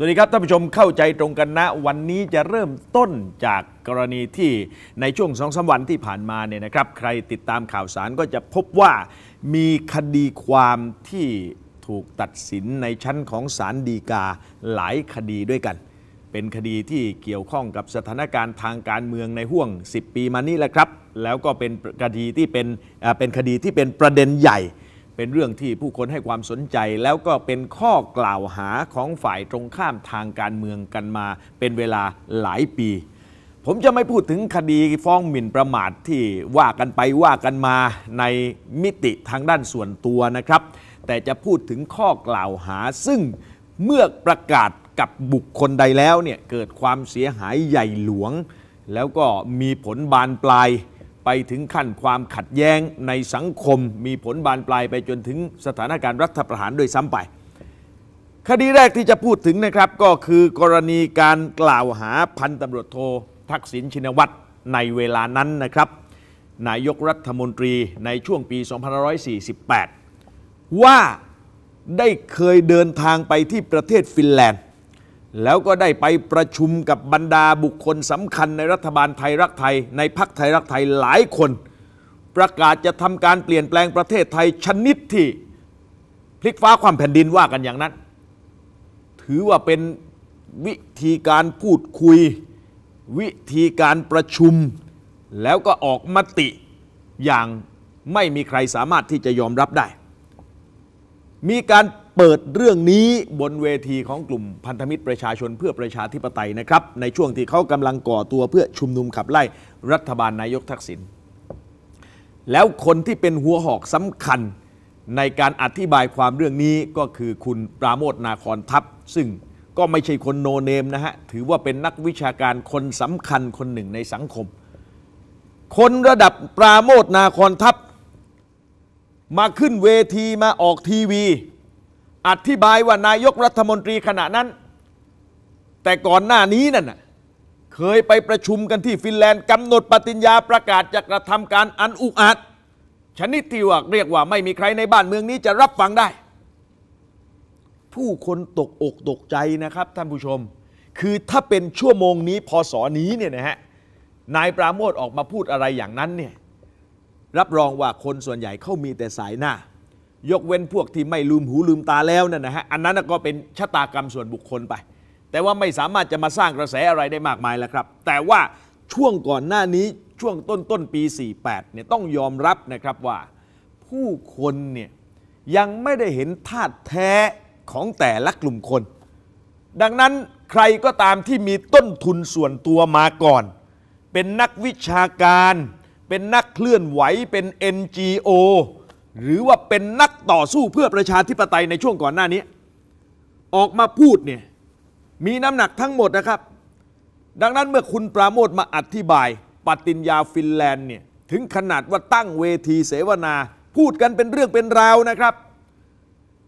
สวัสดีครับท่านผู้ชมเข้าใจตรงกันนะ วันนี้จะเริ่มต้นจากกรณีที่ในช่วงสองสาวันที่ผ่านมาเนี่ยนะครับ ใครติดตามข่าวสารก็จะพบว่ามีคดีความที่ถูกตัดสินในชั้นของศาลฎีกาหลายคดีด้วยกัน เป็นคดีที่เกี่ยวข้องกับสถานการณ์ทางการเมืองในห่วง 10 ปีมานี้แหละครับแล้วก็เป็นคดีที่เป็นเป็นคดีที่เป็นประเด็นใหญ่เป็นเรื่องที่ผู้คนให้ความสนใจ แล้วก็เป็นข้อกล่าวหาของฝ่ายตรงข้ามทางการเมืองกันมาเป็นเวลาหลายปี ผมจะไม่พูดถึงคดีฟ้องหมิ่นประมาทที่ว่ากันไปว่ากันมาในมิติทางด้านส่วนตัวนะครับ แต่จะพูดถึงข้อกล่าวหาซึ่งเมื่อประกาศกับบุคคลใดแล้วเนี่ยเกิดความเสียหายใหญ่หลวง แล้วก็มีผลบานปลายไปถึงขั้นความขัดแย้งในสังคมมีผลบานปลายไปจนถึงสถานการณ์รัฐประหารโดยซ้ำไป คดีแรกที่จะพูดถึงนะครับ ก็คือกรณีการกล่าวหาพันตำรวจโททักษิณชินวัตร ในเวลานั้นนะครับนายกรัฐมนตรีในช่วงปี2548 ว่าได้เคยเดินทางไปที่ประเทศฟินแลนด์แล้วก็ได้ไปประชุมกับบรรดาบุคคลสำคัญในรัฐบาลไทยรักไทย ในพักไทย รักไทยหลายคน ประกาศจะทำการเปลี่ยนแปลงประเทศไทยชนิดที่พลิกฟ้าความแผ่นดินว่ากันอย่างนั้น ถือว่าเป็นวิธีการพูดคุย วิธีการประชุม แล้วก็ออกมติอย่างไม่มีใครสามารถที่จะยอมรับได้ มีการเปิดเรื่องนี้บนเวทีของกลุ่มพันธมิตรประชาชนเพื่อประชาธิปไตยนะครับในช่วงที่เขากำลังก่อตัวเพื่อชุมนุมขับไล่รัฐบาลนายกทักษิณแล้วคนที่เป็นหัวหอกสำคัญในการอธิบายความเรื่องนี้ก็คือคุณปราโมทนาคอนทัพ ซึ่งก็ไม่ใช่คนโนเนมนะฮะ ถือว่าเป็นนักวิชาการคนสำคัญคนหนึ่งในสังคม คนระดับปราโมทนาคอนทัพ มาขึ้นเวทีมาออกทีวีอธิบายว่านายกรัฐมนตรีขณะนั้น แต่ก่อนหน้านี้นั่นเคยไปประชุมกันที่ฟินแลนด์กำหนดปฏิญญาประกาศจะกระทำการอันอุกอาจชนิดที่ว่าเรียกว่าไม่มีใครในบ้านเมืองนี้จะรับฟังได้ ผู้คนตกอกตกใจนะครับท่านผู้ชม คือถ้าเป็นชั่วโมงนี้พศนี้เนี่ยนะฮะนายปราโมทออกมาพูดอะไรอย่างนั้นเนี่ยรับรองว่าคนส่วนใหญ่เขามีแต่สายหน้ายกเว้นพวกที่ไม่ลืมหูลืมตาแล้วนั่นนะฮะอันนั้นก็เป็นชะตากรรมส่วนบุคคลไป แต่ว่าไม่สามารถจะมาสร้างกระแสอะไรได้มากมายแล้วครับ แต่ว่าช่วงก่อนหน้านี้ช่วงต้นต้นปี48เนี่ยต้องยอมรับนะครับว่า ผู้คนเนี่ยยังไม่ได้เห็นธาตุแท้ของแต่ละกลุ่มคน ดังนั้นใครก็ตามที่มีต้นทุนส่วนตัวมาก่อน เป็นนักวิชาการ เป็นนักเคลื่อนไหวเป็น NGO หรือว่าเป็นนักต่อสู้เพื่อประชาธิปไตยในช่วงก่อนหน้านี้ ออกมาพูดเนี่ยมีน้ำหนักทั้งหมดนะครับ ดังนั้นเมื่อคุณปราโมทมาอธิบายปฏิญญาฟินแลนด์เนี่ยถึงขนาดว่าตั้งเวทีเสวนา พูดกันเป็นเรื่องเป็นราวนะครับ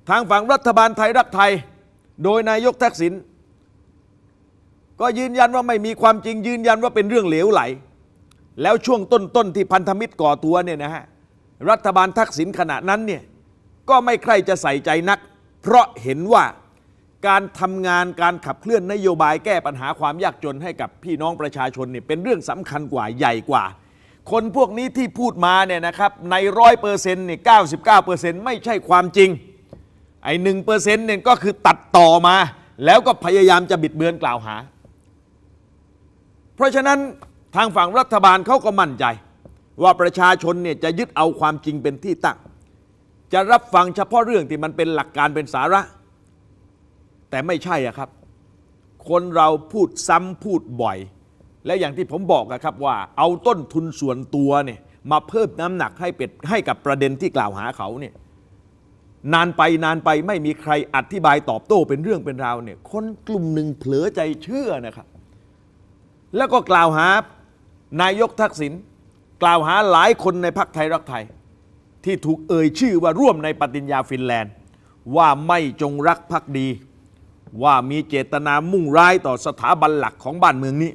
ทางฝั่งรัฐบาลไทยรักไทย โดยนายกทักษิณก็ยืนยันว่าไม่มีความจริงยืนยันว่าเป็นเรื่องเหลวไหล แล้วช่วงต้นๆที่พันธมิตรก่อตัวเนี่ยนะฮะรัฐบาลทักษิณขณะนั้นเนี่ยก็ไม่ใครจะใส่ใจนัก เพราะเห็นว่าการทำงานการขับเคลื่อน นโยบายแก้ปัญหาความยากจนให้กับพี่น้องประชาชนเนี่ยเป็นเรื่องสำคัญกว่าใหญ่กว่า คนพวกนี้ที่พูดมาเนี่ยนะครับในร้อยเปอร์เซ็นต์เนี่ยเก้าสิบเก้าเปอร์เซ็นต์ไม่ใช่ความจริงไอ้หนึ่งเปอร์เซ็นต์เนี่ยก็คือตัดต่อมา แล้วก็พยายามจะบิดเบือนกล่าวหา เพราะฉะนั้นทางฝั่งรัฐบาลเขาก็มั่นใจว่าประชาชนเนี่ยจะยึดเอาความจริงเป็นที่ตั้งจะรับฟังเฉพาะเรื่องที่มันเป็นหลักการเป็นสาระ แต่ไม่ใช่อะครับ คนเราพูดซ้ำพูดบ่อย และอย่างที่ผมบอกนะครับว่า เอาต้นทุนส่วนตัวเนี่ยมาเพิ่มน้ำหนักให้เป็ดให้กับประเด็นที่กล่าวหาเขาเนี่ยนานไปนานไปไม่มีใครอธิบายตอบโต้เป็นเรื่องเป็นราวเนี่ยคนกลุ่มหนึ่งเผลอใจเชื่อนะครับ แล้วก็กล่าวหา นายกทักษิณกล่าวหาหลายคนในพรรคไทยรักไทยที่ถูกเอ่ยชื่อว่าร่วมในปฏิญญาฟินแลนด์ว่าไม่จงรักภักดีว่ามีเจตนามุ่งร้ายต่อสถาบันหลักของบ้านเมืองนี้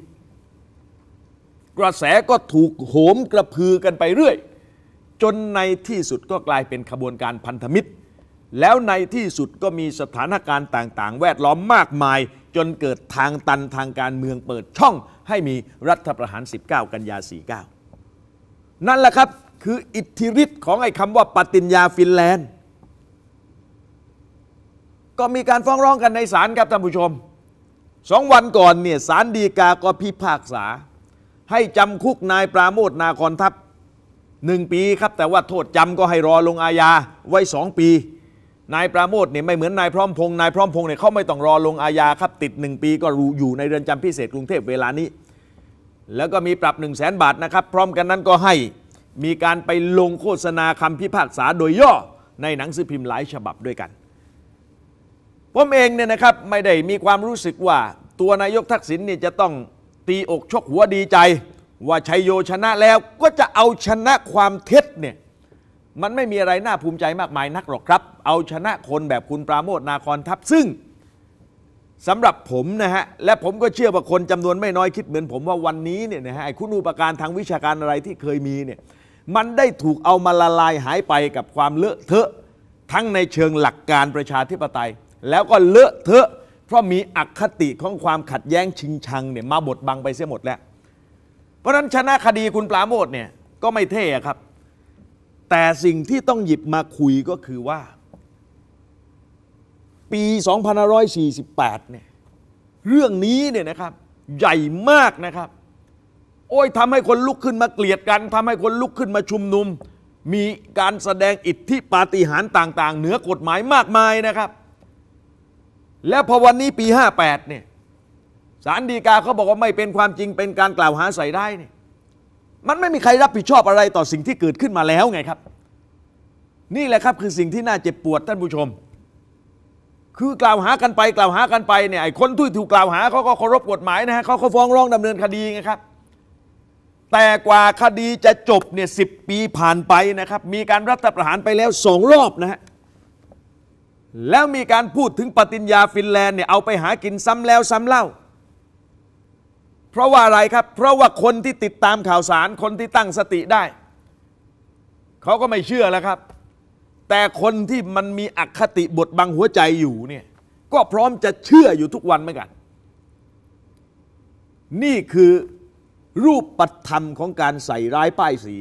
กระแสก็ถูกโหมกระพือกันไปเรื่อย จนในที่สุดก็กลายเป็นขบวนการพันธมิตร แล้วในที่สุดก็มีสถานการณ์ต่าง ๆ แวดล้อมมากมายจนเกิดทางตันทางการเมืองเปิดช่องให้มีรัฐประหาร 19 กันยา49นั่นแหละครับ คืออิทธิฤทธิ์ของไอ้คำว่าปฏิญญาฟินแลนด์ ก็มีการฟ้องร้องกันในศาลครับท่านผู้ชมสองวันก่อนเนี่ยศาลฎีกาก็พิพากษา ให้จำคุกนายปราโมทนาคอนทัพหนึ่งปีครับ แต่ว่าโทษจำก็ให้รอลงอาญาไว้สองปี นายปราโมทเนี่ยไม่เหมือนนายพร้อมพงศ์นายพร้อมพงศ์เนี่ยเขาไม่ต้องรอลงอาญา ครับติดหนึ่งปี ก็อยู่ในเรือนจำพิเศษกรุงเทพเวลานี้แล้วก็มีปรับ 1 0 0 0 0แบาทนะครับ พร้อมกันนั้นก็ให้มีการไปลงโฆษณาคำพิพากษาโดยย่อในหนังสือพิมพ์หลายฉบับด้วยกัน ผมเองเนี่ยนะครับไม่ได้มีความรู้สึกว่า ตัวนายกทักษิณเนี่ยจะต้องตีอกชกหัวดีใจ ว่าชัยโยชนะแล้วก็จะเอาชนะความเท็จเนี่ยมันไม่มีอะไรน่าภูมิใจมากมายนักหรอกครับ เอาชนะคนแบบคุณปราโมทนาคอนทัพ ซึ่งสำหรับผมนะฮะ และผมก็เชื่อว่าคนจำนวนไม่น้อยคิดเหมือนผมว่าวันนี้เนี่ยนะฮะไอ้คุณอุปการทางวิชาการอะไรที่เคยมีเนี่ยมันได้ถูกเอามาละลายหายไปกับความเลอะเทอะ ทั้งในเชิงหลักการประชาธิปไตย แล้วก็เลอะเทอะ เพราะมีอคติของความขัดแย้งชิงชังเนี่ยมาบดบังไปเสียหมดแล้ว เพราะนั้นชนะคดีคุณปราโมทเนี่ยก็ไม่เท่ครับ แต่สิ่งที่ต้องหยิบมาคุยก็คือว่าปี2548 เนี่ย เรื่องนี้เนี่ยนะครับใหญ่มากนะครับ โอ้ยทำให้คนลุกขึ้นมาเกลียดกันทำให้คนลุกขึ้นมาชุมนุม มีการแสดงอิทธิปาฏิหาริย์ต่างๆ เหนือกฎหมายมากมายนะครับ แล้วพอวันนี้ปี 58 เนี่ยศาลฎีกาเขาบอกว่าไม่เป็นความจริงเป็นการกล่าวหาใส่ได้เนี่ยมันไม่มีใครรับผิดชอบอะไรต่อสิ่งที่เกิดขึ้นมาแล้วไงครับนี่แหละครับคือสิ่งที่น่าเจ็บปวดท่านผู้ชมคือกล่าวหากันไปกล่าวหากันไปเนี่ยไอ้คนที่ถูกกล่าวหา เขาก็เคารพกฎหมายนะฮะเขาเขาฟ้องร้องดำเนินคดีไงครับแต่กว่าคดีจะจบเนี่ยสิปีผ่านไปนะครับ มีการรัฐประหารไปแล้วสองรอบนะฮะแล้วมีการพูดถึงปฏิญญาฟินแลนด์เนี่ยเอาไปหากินซ้ำแล้วซ้ำเล่า เพราะว่าอะไรครับเพราะว่าคนที่ติดตามข่าวสารคนที่ตั้งสติได้เขาก็ไม่เชื่อแล้วครับแต่คนที่มันมีอคติบทบังหัวใจอยู่เนี่ยก็พร้อมจะเชื่ออยู่ทุกวันเหมือนกัน นี่คือรูปปัธรรมของการใส่ร้ายป้ายสี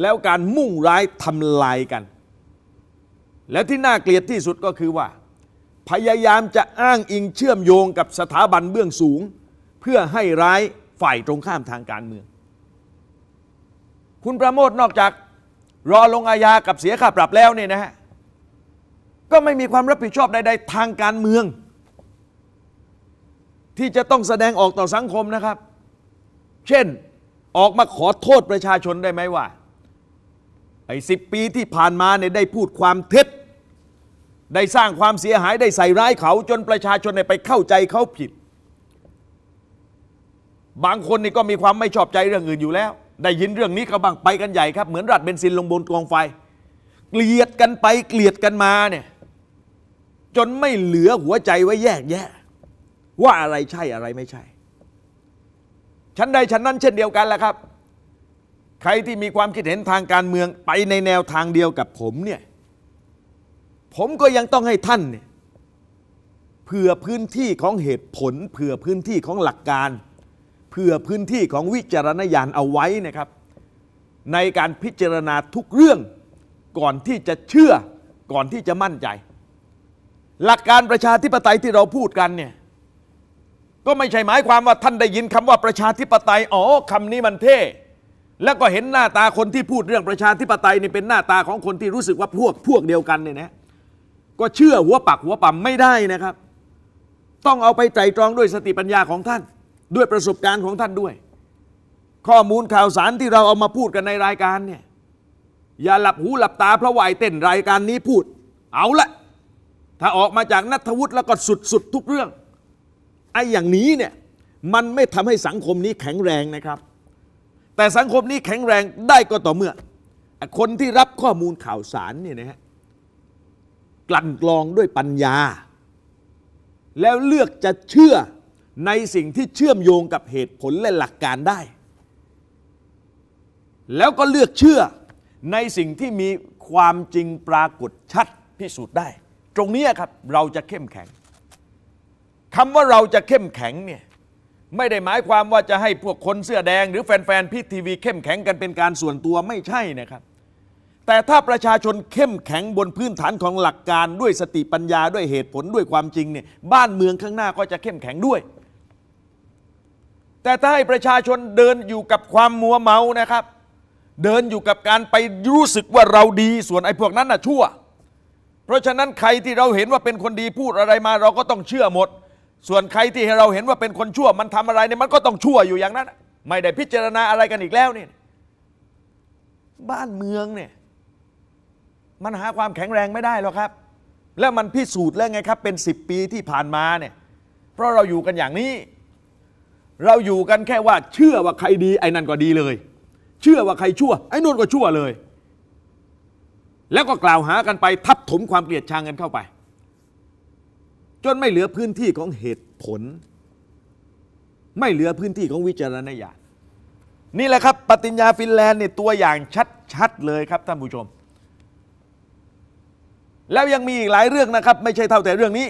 แล้วการมุ่งร้ายทำลายกัน และที่น่าเกลียดที่สุดก็คือว่า พยายามจะอ้างอิงเชื่อมโยงกับสถาบันเบื้องสูง เพื่อให้ร้ายฝ่ายตรงข้ามทางการเมือง คุณประโมทนอกจากรอลงอาญากับเสียค่าปรับแล้วเนี่ยนะฮะก็ไม่มีความรับผิดชอบใดๆทางการเมือง ที่จะต้องแสดงออกต่อสังคมนะครับ เช่นออกมาขอโทษประชาชนได้ไหมว่าไอ้สิปีที่ผ่านมาเนี่ยได้พูดความเท็จได้สร้างความเสียหายได้ใส่ร้ายเขาจนประชาชนเนี่ยไปเข้าใจเขาผิด บางคนนี่ก็มีความไม่ชอบใจเรื่องอื่นอยู่แล้วได้ยินเรื่องนี้ก็บ้างไปกันใหญ่ครับเหมือนรัดเบนซินลงบนกองไฟ เกลียดกันไปเกลียดกันมาเนี่ย จนไม่เหลือหัวใจไว้แยกแยะว่าอะไรใช่อะไรไม่ใช่ชั้นใดชั้นนั้นเช่นเดียวกันแหละครับ ใครที่มีความคิดเห็นทางการเมืองไปในแนวทางเดียวกับผมเนี่ยผมก็ยังต้องให้ท่านเนี่ยเผื่อพื้นที่ของเหตุผลเผื่อพื้นที่ของหลักการเผื่อพื้นที่ของวิจารณญาณเอาไว้นะครับ ในการพิจารณาทุกเรื่องก่อนที่จะเชื่อก่อนที่จะมั่นใจ หลักการประชาธิปไตยที่เราพูดกันเนี่ยก็ไม่ใช่หมายความว่าท่านได้ยินคำว่าประชาธิปไตยอ๋อคำนี้มันเท่ แล้วก็เห็นหน้าตาคนที่พูดเรื่องประชาธิปไตยนี่เป็นหน้าตาของคนที่รู้สึกว่าพวกพวกเดียวกันเนี่ยนะ ก็เชื่อหัวปักหัวปั๊มไม่ได้นะครับ ต้องเอาไปไตรตรองด้วยสติปัญญาของท่านด้วยประสบการณ์ของท่านด้วย ข้อมูลข่าวสารที่เราเอามาพูดกันในรายการเนี่ยอย่าหลับหูหลับตาเพราะวหยเต้นรายการนี้พูดเอาละถ้าออกมาจากนัทวุฒิแล้วก็สุด ๆ ทุกเรื่องไอ้อย่างนี้เนี่ยมันไม่ทำให้สังคมนี้แข็งแรงนะครับ แต่สังคมนี้แข็งแรงได้ก็ต่อเมื่อ คนที่รับข้อมูลข่าวสารเนี่ยนะฮะกลั่นกรองด้วยปัญญา แล้วเลือกจะเชื่อในสิ่งที่เชื่อมโยงกับเหตุผล และหลักการได้ แล้วก็เลือกเชื่อในสิ่งที่มีความจริงปรากฏชัดพิสูจน์ได้ ตรงนี้ครับเราจะเข้มแข็ง คำว่าเราจะเข้มแข็งเนี่ยไม่ได้หมายความว่าจะให้พวกคนเสื้อแดง หรือแฟน ๆพิทีวี เข้มแข็งกันเป็นการส่วนตัวไม่ใช่นะครับ แต่ถ้าประชาชนเข้มแข็งบนพื้นฐานของหลักการด้วยสติปัญญาด้วยเหตุผลด้วยความจริงเนี่ย บ้านเมืองข้างหน้าก็จะเข้มแข็งด้วยแต่ถ้าให้ประชาชนเดินอยู่กับความมัวเมานะครับ เดินอยู่กับการไปรู้สึกว่าเราดีส่วนไอ้พวกนั้นน่ะชั่ว เพราะฉะนั้นใครที่เราเห็นว่าเป็นคนดีพูดอะไรมา เราก็ต้องเชื่อหมด ส่วนใครที่เราเห็นว่าเป็นคนชั่วมันทำอะไรเนี่ยมันก็ต้องชั่วอยู่อย่างนั้นไม่ได้พิจารณาอะไรกันอีกแล้วนี่บ้านเมืองเนี่ยมันหาความแข็งแรงไม่ได้หรอกครับ แล้วมันพิสูจน์แล้วไงครับ เป็นิบปีที่ผ่านมาเนี่ยเพราะเราอยู่กันอย่างนี้เราอยู่กันแค่ว่าเชื่อว่าใครดีไอ้นั่นก็ดีเลย เชื่อว่าใครชั่วไอ้นู่นก็ชั่วเลย แล้วก็กล่าวหากันไปทับถมความเกลียดชังกันเข้าไป จนไม่เหลือพื้นที่ของเหตุผล ไม่เหลือพื้นที่ของวิจารณญาณนี่แหละครับ ปฏิญญาฟินแลนด์เนี่ยตัวอย่างชัดๆเลยครับท่านผู้ชม แล้วยังมีอีกหลายเรื่องนะครับ ไม่ใช่เท่าแต่เรื่องนี้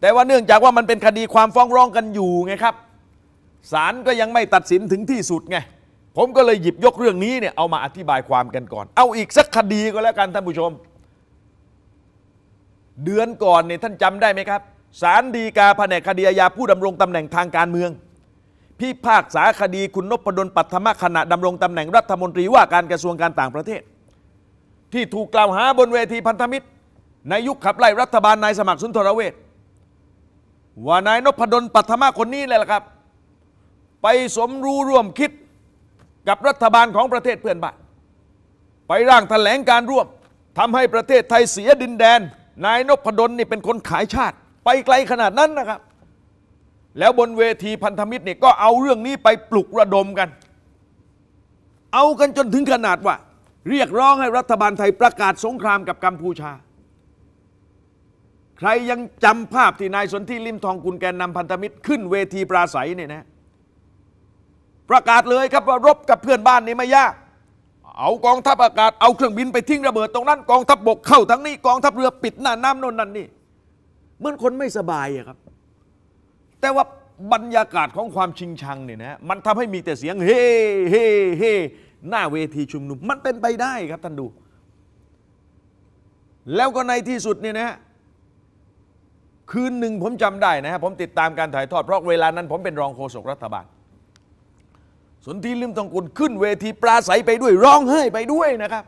แต่ว่าเนื่องจากว่ามันเป็นคดีความฟ้องร้องกันอยู่ไงครับศาลก็ยังไม่ตัดสินถึงที่สุดไง ผมก็เลยหยิบยกเรื่องนี้เนี่ยเอามาอธิบายความกันก่อน เอาอีกสักคดีก็แล้วกันท่านผู้ชม เดือนก่อนเนี่ยท่านจำได้ไหมครับศาลฎีกาแผนกคดีอาญาผู้ดำรงตำแหน่งทางการเมืองพิพากษาคดีคุณนพดลปัทมะขณะดำรงตำแหน่งรัฐมนตรีว่าการกระทรวงการต่างประเทศ ที่ถูกกล่าวหาบนเวทีพันธมิตร ในยุคขับไล่รัฐบาลนายสมัครสุนทรเวชว่านายนพดลปัทมะคนนี้เลยล่ะครับไปสมรู้ร่วมคิดกับรัฐบาลของประเทศเพื่อนบ้านไปร่างแถลงการร่วมทำให้ประเทศไทยเสียดินแดน นายนพดลนี่เป็นคนขายชาติ ไปไกลขนาดนั้นนะครับ แล้วบนเวทีพันธมิตรเนี่ยก็เอาเรื่องนี้ไปปลุกระดมกัน เอากันจนถึงขนาดว่า เรียกร้องให้รัฐบาลไทยประกาศสงครามกับกัมพูชา ใครยังจำภาพที่นายสนธิลิมทองกุลแกนนำพันธมิตรขึ้นเวทีปราศัยเนี่ยนะประกาศเลยครับว่ารบกับเพื่อนบ้านนี่ไม่ยาก เอากองทัพอากาศเอาเครื่องบินไปทิ้งระเบิด ตรงนั้นกองทัพบบกเข้าทั้งนี้กองทัพเรือปิดหน้าน้ำโน่นนั่นนี่เหมือนคนไม่สบายอะครับแต่ว่าบรรยากาศของความชิงชังเนี่ยนะมันทำให้มีแต่เสียงเฮ่เฮ่เฮ่หน้าเวทีชุมนุมมันเป็นไปได้ครับท่านดู แล้วก็ในที่สุดเนี่ยนะคืนหนึ่งผมจำได้นะฮะผมติดตามการถ่ายทอดเพราะเวลานั้นผมเป็นรองโฆษกรัฐบาลสนธิลิมทองกุลขึ้นเวทีปราศัยไปด้วย ร้องไห้ไปด้วยนะครับ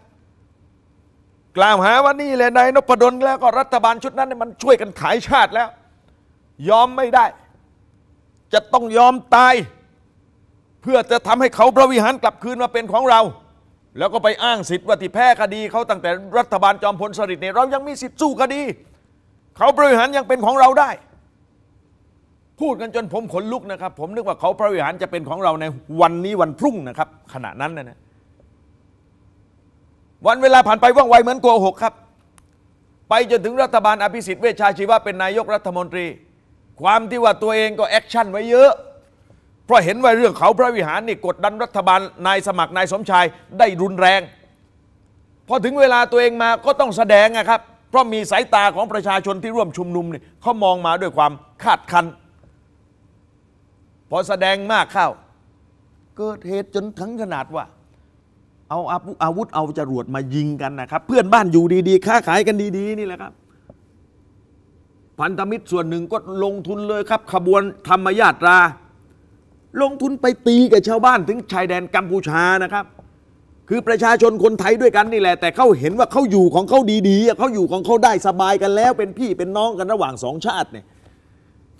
กล่าวหาว่านี่แหละนายนพดลแล้วก็รัฐบาลชุดนั้นมันช่วยกันขายชาติแล้ว ยอมไม่ได้ จะต้องยอมตาย เพื่อจะทำให้เขาพระวิหารกลับคืนมาเป็นของเรา แล้วก็ไปอ้างสิทธิ์ว่าที่แพ้คดีเขาตั้งแต่รัฐบาลจอมพลสฤษดิ์เนี่ยเรายังมีสิทธิ์สู้คดีเขาบริหารยังเป็นของเราได้พูดกันจนผมขนลุกนะครับ ผมนึกว่าเขาพระวิหารจะเป็นของเราในวันนี้วันพรุ่งนะครับขณะนั้นนะนะวันเวลาผ่านไปว่องไวเหมือนโกหกครับ ไปจนถึงรัฐบาลอภิสิทธิ์เวชชาชีวะเป็นนายกรัฐมนตรี ความที่ว่าตัวเองก็แอคชั่นไว้เยอะเพราะเห็นว่าเรื่องเขาพระวิหารนี่กดดันรัฐบาลนายสมัครนายสมชายได้รุนแรงพอถึงเวลาตัวเองมาก็ต้องแสดงนะครับ เพราะมีสายตาของประชาชนที่ร่วมชุมนุมเนี่ยเขามองมาด้วยความคาดคันพอแสดงมากเข้าเกิดเหตุจนถึงขนาดว่า เอาอาวุธเอาจรวดมายิงกันนะครับเพื่อนบ้านอยู่ดีๆค้าขายกันดีๆนี่แหละครับ พันธมิตรส่วนหนึ่งก็ลงทุนเลยครับ ขบวนธรรมญาตราลงทุนไปตีกับชาวบ้านถึงชายแดนกัมพูชานะครับ คือประชาชนคนไทยด้วยกันนี่แหละแต่เขาเห็นว่าเขาอยู่ของเขาดีๆเขาอยู่ของเขาได้สบายกันแล้ว เป็นพี่เป็นน้องกันระหว่างสองชาติเนี่ย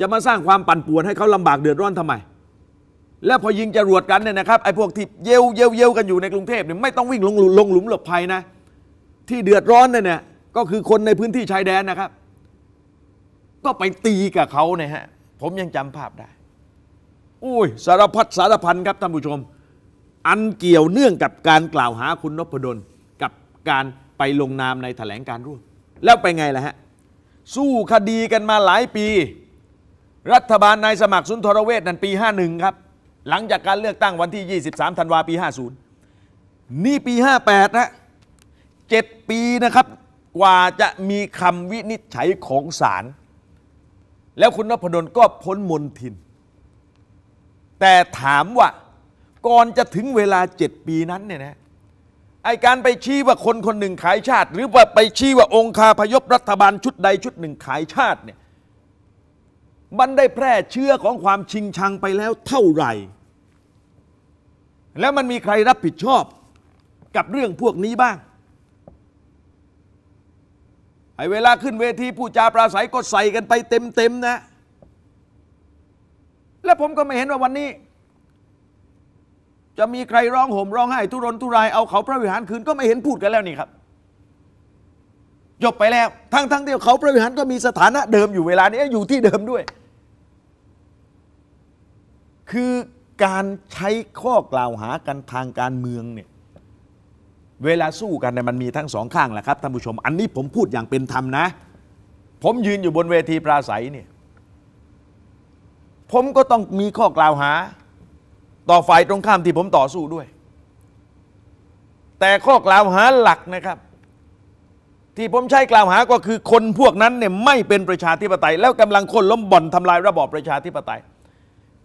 จะมาสร้างความปั่นป่วนให้เขาลำบากเดือดร้อนทำไม แล้วพอยิงจรวดกันเนี่ยนะครับ ไอ้พวกที่เยวเยวเยวกันอยู่ในกรุงเทพเนี่ยไม่ต้องวิ่งลงลงหลุมหลบภัยนะ ที่เดือดร้อนเนี่ยก็คือคนในพื้นที่ชายแดนนะครับ ก็ไปตีกับเขาเนี่ยฮะผมยังจำภาพได้อุ้ยสารพัดสารพันครับท่านผู้ชม อันเกี่ยวเนื่องกับการกล่าวหาคุณนพดลกับการไปลงนามในแถลงการร่วม แล้วไปไงล่ะฮะสู้คดีกันมาหลายปีรัฐบาลนายสมัครสุนทรเวชนั้นปี 51 ครับ หลังจากการเลือกตั้งวันที่ 23ธันวาปี 50 นี่ปี 58นะ7ปีนะครับกว่าจะมีคำวินิจฉัยของศาลแล้วคุณนพดลก็พ้นมนทิน แต่ถามว่าก่อนจะถึงเวลา 7 ปีนั้นเนี่ยนะไอการไปชี้ว่าคนคนหนึ่งขายชาติ หรือว่าไปชี้ว่าองค์คาพยพรัฐบาลชุดใดชุดหนึ่งขายชาติเนี่ยมันได้แพร่เชื้อของความชิงชังไปแล้วเท่าไหร่ แล้วมันมีใครรับผิดชอบกับเรื่องพวกนี้บ้างไอ้เวลาขึ้นเวทีผู้จาปราศัยก็ใส่กันไปเต็มๆนะ และผมก็ไม่เห็นว่าวันนี้ จะมีใครร้องห่มร้องไห้ทุรนทุรายเอาเขา พระวิหารคืนก็ไม่เห็นพูดกันแล้วนี่ครับ จบไปแล้ว ทั้งทเดียวเขา พระวิหารก็มีสถานะเดิมอยู่เวลานี้อยู่ที่เดิมด้วยคือการใช้ข้อกล่าวหากันทางการเมืองเนี่ยเวลาสู้กันเนี่ยมันมีทั้งสองข้างแหละครับท่านผู้ชม อันนี้ผมพูดอย่างเป็นธรรมนะ ผมยืนอยู่บนเวทีปราศัยเนี่ยผมก็ต้องมีข้อกล่าวหาต่อฝ่ายตรงข้ามที่ผมต่อสู้ด้วย แต่ข้อกล่าวหาหลักนะครับ ที่ผมใช้กล่าวหาก็คือคนพวกนั้นเนี่ยไม่เป็นประชาธิปไตย แล้วกำลังคนล้มบ่อนทำลายระบอบประชาธิปไตย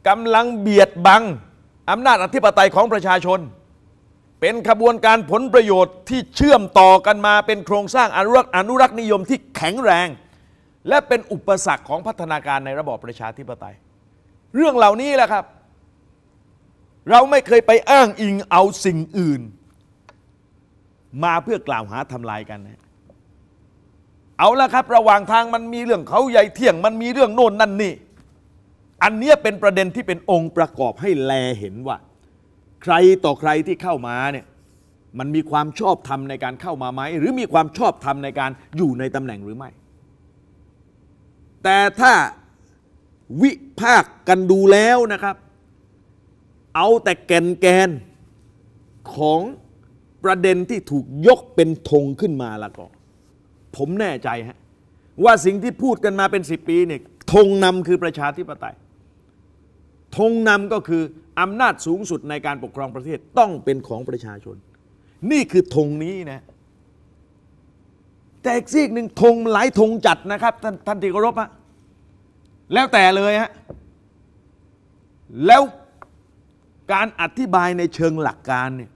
กำลังเบียดบังอำนาจอธิปไตยของประชาชน เป็นขบวนการผลประโยชน์ที่เชื่อมต่อกันมาเป็นโครงสร้างอนุรักษ์อนุรักษ์นิยมที่แข็งแรง และเป็นอุปสรรคของพัฒนาการในระบอบประชาธิปไตย เรื่องเหล่านี้แหละครับ เราไม่เคยไปอ้างอิงเอาสิ่งอื่น มาเพื่อกล่าวหาทำลายกันนะเอาละครับระหว่างทางมันมีเรื่องเขาใหญ่เที่ยงมันมีเรื่องโน่นนั่นนี่อันเนี้ยเป็นประเด็นที่เป็นองค์ประกอบให้แลเห็นว่า ใครต่อใครที่เข้ามาเนี่ยมันมีความชอบธรรมในการเข้ามาไหมหรือมีความชอบธรรมในการอยู่ในตำแหน่งหรือไม่ แต่ถ้าวิพากกันดูแล้วนะครับ เอาแต่แกนแกนของประเด็นที่ถูกยกเป็นธงขึ้นมาละก็ ผมแน่ใจฮะว่าสิ่งที่พูดกันมาเป็นสิปีเนี่ยธงนำคือประชาธิปไตยธงนำก็คือ อำนาจสูงสุดในการปกครองประเทศต้องเป็นของประชาชน นี่คือธงนี้นะ แต่อีกซีกหนึ่งธงหลายธงจัดนะครับท่านท่านที่เคารพฮะแล้วแต่เลยฮะแล้วการอธิบายในเชิงหลักการเนี่ย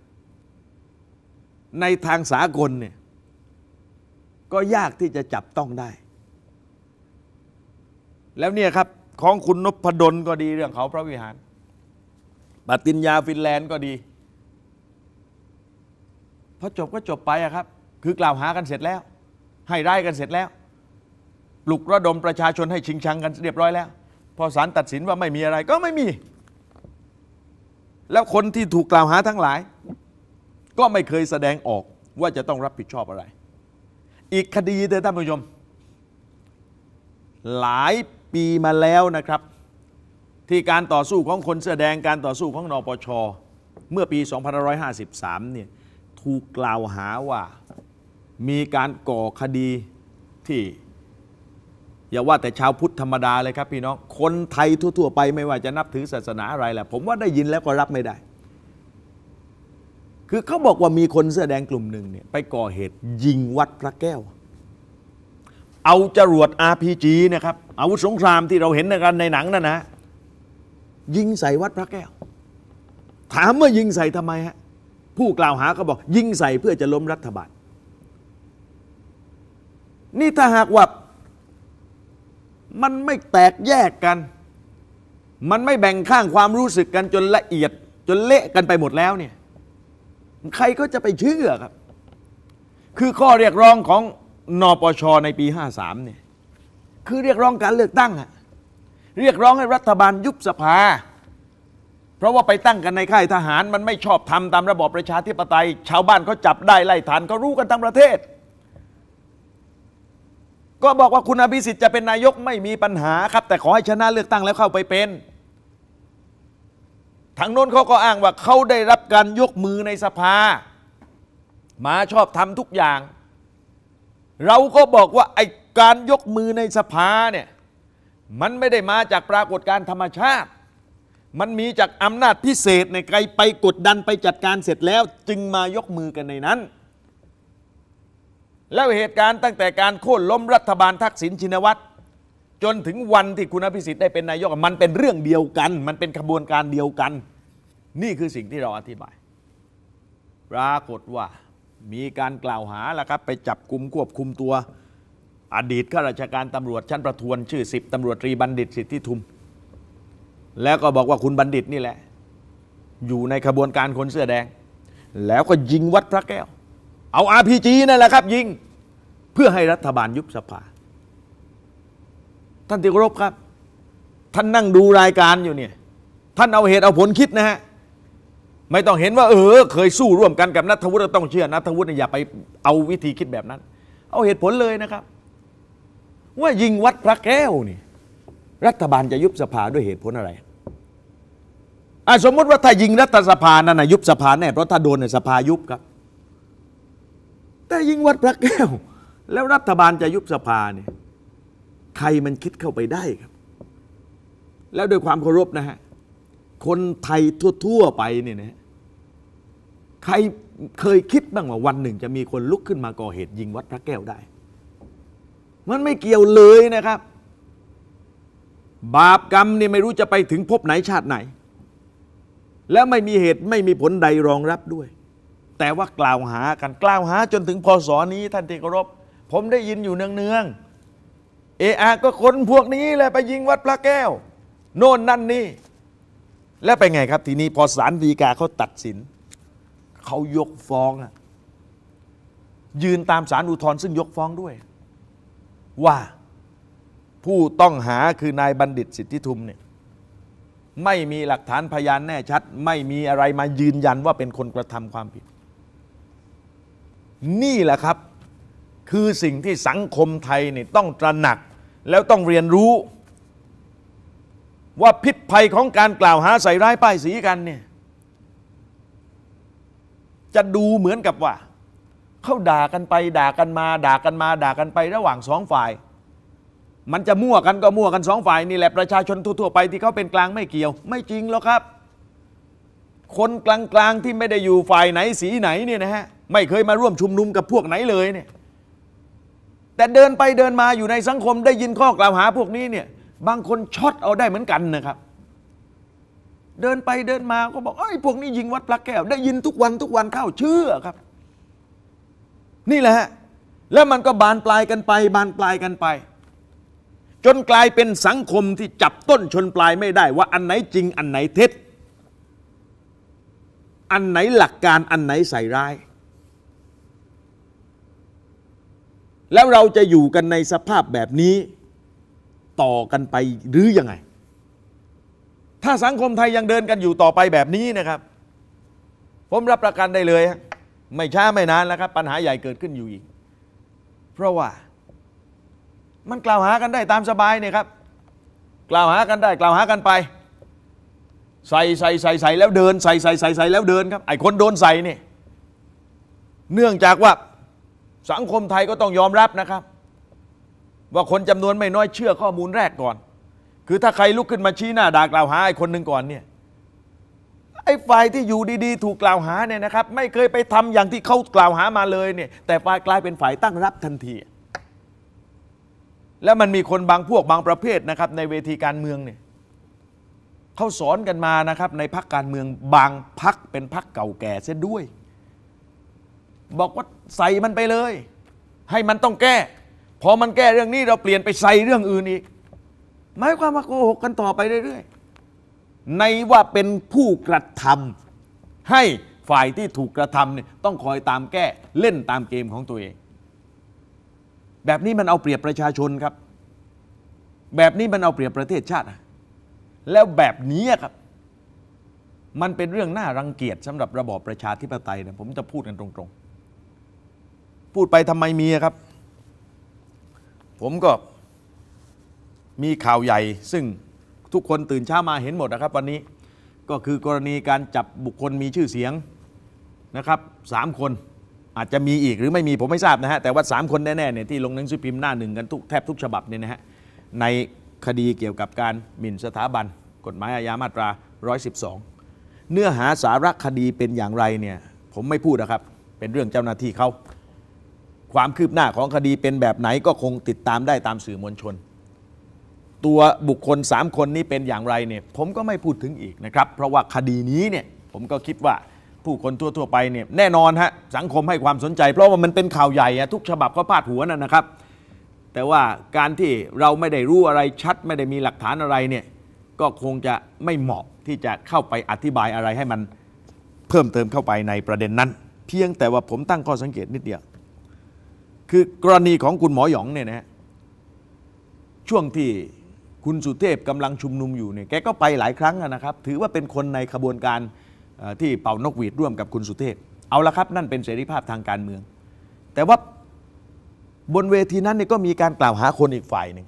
ในทางสากลเนี่ยก็ยากที่จะจับต้องได้ แล้วเนี่ยครับของคุณนพดลก็ดีเรื่องเขาพระวิหารปติญญาฟินแลนด์ก็ดีพอจบก็จบไปอะครับ คือกล่าวหากันเสร็จแล้ว ให้ได้กันเสร็จแล้วปลุกระดมประชาชนให้ชิงชังกันเรียบร้อยแล้ว พอศาลตัดสินว่าไม่มีอะไร ก็ไม่มี แล้วคนที่ถูกกล่าวหาทั้งหลาย ก็ไม่เคยแสดงออกว่าจะต้องรับผิดชอบอะไร อีกคดีเดอท่านผู้ชมหลายปีมาแล้วนะครับที่การต่อสู้ของคนเสื้อแดงการต่อสู้ของนปชเมื่อปี 2553 เนี่ยถูกกล่าวหาว่ามีการก่อคดีที่ อย่าว่าแต่ชาวพุทธธรรมดาเลยครับพี่น้อง คนไทยทั่วๆไปไม่ว่าจะนับถือศาสนาอะไรแหละ ผมว่าได้ยินแล้วก็รับไม่ได้ คือเขาบอกว่ามีคนเสื้อแดงกลุ่มหนึ่งเนี่ยไปก่อเหตุยิงวัดพระแก้วเอาจรวด RPG นะครับอาวุธสงครามที่เราเห็นกันในหนังนั่นนะ ยิงใส่วัดพระแก้ว ถามว่ายิงใส่ทำไมฮะผู้กล่าวหาก็บอก ยิงใส่เพื่อจะล้มรัฐบาลนี่ถ้าหากว่า มันไม่แตกแยกกัน มันไม่แบ่งข้างความรู้สึกกันจนละเอียด จนเละกันไปหมดแล้วเนี่ยใครก็จะไปเชื่อครับ คือข้อเรียกร้องของนปช ในปี53เนี่ยคือเรียกร้องการเลือกตั้งอะเรียกร้องให้รัฐบาลยุบสภา เพราะว่าไปตั้งกันในค่ายทหาร มันไม่ชอบทำตามระบอบประชาธิปไตย ชาวบ้านเขาจับได้ไล่ฐานก็รู้กันทั้งประเทศ ก็บอกว่าคุณอภิสิทธิ์จะเป็นนายกไม่มีปัญหาครับ แต่ขอให้ชนะเลือกตั้งแล้วเข้าไปเป็นทางโน้นเขาก็อ้างว่าเขาได้รับการยกมือในสภา มาชอบทำทุกอย่างเราก็บอกว่าไอการยกมือในสภาเนี่ยมันไม่ได้มาจากปรากฏการธรรมชาติ มันมีจากอำนาจพิเศษในไกลไปกดดันไปจัดการเสร็จแล้ว จึงมายกมือกันในนั้น แล้วเหตุการณ์ตั้งแต่การโค่นล้มรัฐบาลทักษิณชินวัตร จนถึงวันที่คุณอภิสิทธิ์ได้เป็นนายกมันเป็นเรื่องเดียวกัน มันเป็นขบวนการเดียวกัน นี่คือสิ่งที่เราอธิบาย ปรากฏว่ามีการกล่าวหาแล้วครับ ไปจับกลุ่มควบคุมตัว อดีตข้าราชการตำรวจชั้นประทวนชื่อสิบตำรวจตรีบัณฑิตสิทธิทุม แล้วก็บอกว่าคุณบัณฑิตนี่แหละ อยู่ในขบวนการคนเสื้อแดง แล้วก็ยิงวัดพระแก้ว เอาอาพีจีนั่นแหละครับ ยิง เพื่อให้รัฐบาลยุบสภาท่านที่รบครับ ท่านนั่งดูรายการอยู่เนี่ยท่านเอาเหตุเอาผลคิดนะฮะไม่ต้องเห็นว่าเออเคยสู้ร่วมกันกับนัทวุฒิต้องเชื่อนัทวุฒิอย่าไปเอาวิธีคิดแบบนั้น เอาเหตุผลเลยนะครับ ว่ายิงวัดพระแก้วนี่ รัฐบาลจะยุบสภาด้วยเหตุผลอะไรอสมมติว่าถ้ายิงรัฐสภานั่นนะยุบสภาแน่เพราะถ้าโดนในสภายุบครับแต่ยิงวัดพระแก้ว แล้วรัฐบาลจะยุบสภาเนี่ยใครมันคิดเข้าไปได้ครับ แล้วโดยความเคารพนะฮะคนไทยทั่ว ๆไปเนี่ยนะใครเคยคิดบ้างว่าวันหนึ่ง จะมีคนลุกขึ้นมาก่อเหตุยิงวัดพระแก้วได้ มันไม่เกี่ยวเลยนะครับ บาปกรรมนี่ไม่รู้จะไปถึงพบไหนชาติไหน และไม่มีเหตุไม่มีผลใดรองรับด้วย แต่ว่ากล่าวหากันกล่าวหาจนถึงพศนี้ ท่านที่เคารพ ผมได้ยินอยู่เนืองๆ เออาก็คนพวกนี้แหละไปยิงวัดพระแก้ว โน่นนั่นนี่แล้วไปไงครับทีนี้พอศาลฎีกาเขาตัดสิน เขายกฟ้อง ยืนตามศาลอุทธรณ์ซึ่งยกฟ้องด้วย ว่าผู้ต้องหาคือนายบัณฑิตสิทธิทุมเนี่ยไม่มีหลักฐานพยานแน่ชัด ไม่มีอะไรมายืนยันว่าเป็นคนกระทำความผิด นี่แหละครับคือสิ่งที่สังคมไทยเนี่ยต้องตระหนักแล้วต้องเรียนรู้ว่าพิษภัยของการกล่าวหาใส่ร้ายป้ายสีกันเนี่ย จะดูเหมือนกับว่า เขาด่ากันไป ด่ากันมา ด่ากันมา ด่ากันไประหว่างสองฝ่าย มันจะมั่วกันก็มั่วกันสองฝ่ายนี่แหละประชาชนทั่วๆไป ที่เขาเป็นกลางไม่เกี่ยว ไม่จริงหรอกครับ คนกลางๆที่ไม่ได้อยู่ฝ่ายไหนสีไหนเนี่ยนะฮะไม่เคยมาร่วมชุมนุมกับพวกไหนเลยเนี่ยแต่เดินไปเดินมาอยู่ในสังคม ได้ยินข้อกล่าวหาพวกนี้เนี่ยบางคนช็อตเอาได้เหมือนกันนะครับ เดินไปเดินมา ก็บอกไอ้พวกนี้ ยิงวัดพระแก้วได้ยินทุกวันทุกวันเข้าเชื่อครับ นี่แหละฮะแล้วมันก็บานปลายกันไป บานปลายกันไป จนกลายเป็นสังคมที่จับต้นชนปลายไม่ได้ ว่าอันไหนจริงอันไหนเท็จอันไหนหลักการอันไหนใส่ร้าย แล้วเราจะอยู่กันในสภาพแบบนี้ต่อกันไปหรือยังไง ถ้าสังคมไทยยังเดินกันอยู่ต่อไปแบบนี้นะครับ ผมรับประกันได้เลยไม่ช้าไม่นานแล้วครับ ปัญหาใหญ่เกิดขึ้นอยู่อีก เพราะว่ามันกล่าวหากันได้ตามสบายเนี่ยครับ กล่าวหากันได้กล่าวหากันไป ใส่ใส่ใส่ใส่แล้วเดิน ใส่ใส่ใส่ใส่แล้วเดินครับ ไอ้คนโดนใส่เนี่ยเนื่องจากว่าสังคมไทยก็ต้องยอมรับนะครับว่าคนจำนวนไม่น้อยเชื่อข้อมูลแรกก่อน คือถ้าใครลุกขึ้นมาชี้หน้าด่ากล่าวหา ไอ้คนหนึ่งก่อนเนี่ยไอ้ฝ่ายที่อยู่ดีๆถูกกล่าวหาเนี่ยนะครับไม่เคยไปทำอย่างที่เขากล่าวหามาเลยเนี่ยแต่ฝ่ายกลายเป็นฝ่ายตั้งรับทันที แล้วมันมีคนบางพวกบางประเภทนะครับในเวทีการเมืองเนี่ยเขาสอนกันมานะครับในพักการเมืองบางพักเป็นพักเก่าแก่เสียด้วย บอกว่าใส่มันไปเลย ให้มันต้องแก้พอมันแก้เรื่องนี้เราเปลี่ยนไปใส่เรื่องอื่นอีกหมายความว่าโกหกกันต่อไปเรื่อย ๆ ในว่าเป็นผู้กระทำ ให้ฝ่ายที่ถูกกระทำเนี่ยต้องคอยตามแก้เล่นตามเกมของตัวเอง แบบนี้มันเอาเปรียบประชาชนครับ แบบนี้มันเอาเปรียบประเทศชาติ แล้วแบบนี้ครับ มันเป็นเรื่องน่ารังเกียจสำหรับระบอบประชาธิปไตยนะผมจะพูดกันตรงๆพูดไปทำไมเมียครับผมก็มีข่าวใหญ่ซึ่งทุกคนตื่นเช้ามาเห็นหมดนะครับ วันนี้ก็คือกรณีการจับบุคคลมีชื่อเสียงนะครับสามคนอาจจะมีอีกหรือไม่มี ผมไม่ทราบนะฮะ แต่ว่า 3 คนแน่ๆเนี่ยที่ลงหนังสือพิมพ์หน้าหนึ่งกันทุกแทบทุกฉบับเนี่ยนะฮะ ในคดีเกี่ยวกับการหมิ่นสถาบัน กฎหมายอาญามาตรา 112 เนื้อหาสาระคดีเป็นอย่างไรเนี่ยผมไม่พูดนะครับเป็นเรื่องเจ้าหน้าที่เขาความคืบหน้าของคดีเป็นแบบไหนก็คงติดตามได้ตามสื่อมวลชน ตัวบุคคล 3 คนนี้เป็นอย่างไรเนี่ยผมก็ไม่พูดถึงอีกนะครับเพราะว่าคดีนี้เนี่ยผมก็คิดว่าผู้คนทั่วๆไปเนี่ยแน่นอนฮะ สังคมให้ความสนใจ เพราะว่ามันเป็นข่าวใหญ่ทุกฉบับก็พาดหัวนั่นนะครับ แต่ว่าการที่เราไม่ได้รู้อะไรชัดไม่ได้มีหลักฐานอะไรเนี่ยก็คงจะไม่เหมาะที่จะเข้าไปอธิบายอะไรให้มันเพิ่มเติมเข้าไปในประเด็นนั้น เพียงแต่ว่าผมตั้งข้อสังเกตนิดเดียวคือกรณีของคุณหมอหยองเนี่ยนะช่วงที่คุณสุเทพกำลังชุมนุมอยู่เนี่ยแกก็ไปหลายครั้งนะครับ ถือว่าเป็นคนในขบวนการที่เป่านกหวีดร่วมกับคุณสุเทพเอาละครับนั่นเป็นเสรีภาพทางการเมือง แต่ว่าบนเวทีนั้นเนี่ยก็มีการกล่าวหาคนอีกฝ่ายหนึ่ง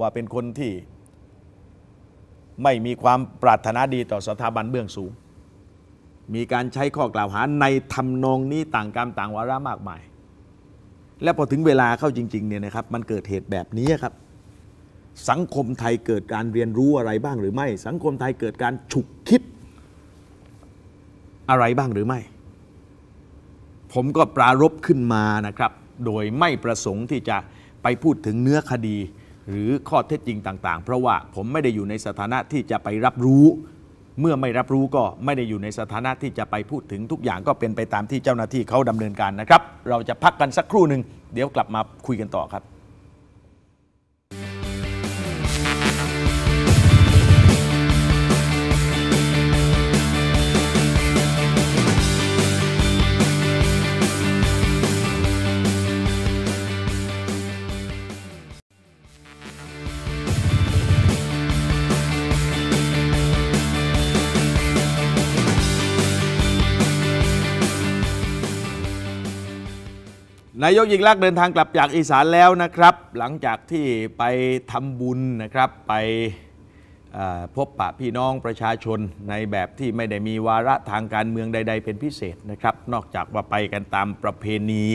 ว่าเป็นคนที่ไม่มีความปรารถนาดีต่อสถาบันเบื้องสูง มีการใช้ข้อกล่าวหาในทำนองนี้ต่างกรรมต่างวาระมากมายและพอถึงเวลาเข้าจริงๆเนี่ยนะครับมันเกิดเหตุแบบนี้ครับสังคมไทยเกิดการเรียนรู้อะไรบ้างหรือไม่ สังคมไทยเกิดการฉุกคิด อะไรบ้างหรือไม่ ผมก็ปรารบขึ้นมานะครับ โดยไม่ประสงค์ที่จะไปพูดถึงเนื้อคดี หรือข้อเท็จจริงต่างๆ เพราะว่าผมไม่ได้อยู่ในสถานะที่จะไปรับรู้เมื่อไม่รับรู้ก็ไม่ได้อยู่ในสถานะที่จะไปพูดถึงทุกอย่างก็เป็นไปตามที่เจ้าหน้าที่เขาดำเนินการนะครับ เราจะพักกันสักครู่หนึ่งเดี๋ยวกลับมาคุยกันต่อครับนายกยิ่งลักษณ์เดินทางกลับจากอีสานแล้วนะครับ หลังจากที่ไปทำบุญนะครับไปพบปะพี่น้องประชาชนในแบบที่ไม่ได้มีวาระทางการเมืองใด ๆเป็นพิเศษนะครับนอกจากว่าไปกันตามประเพณี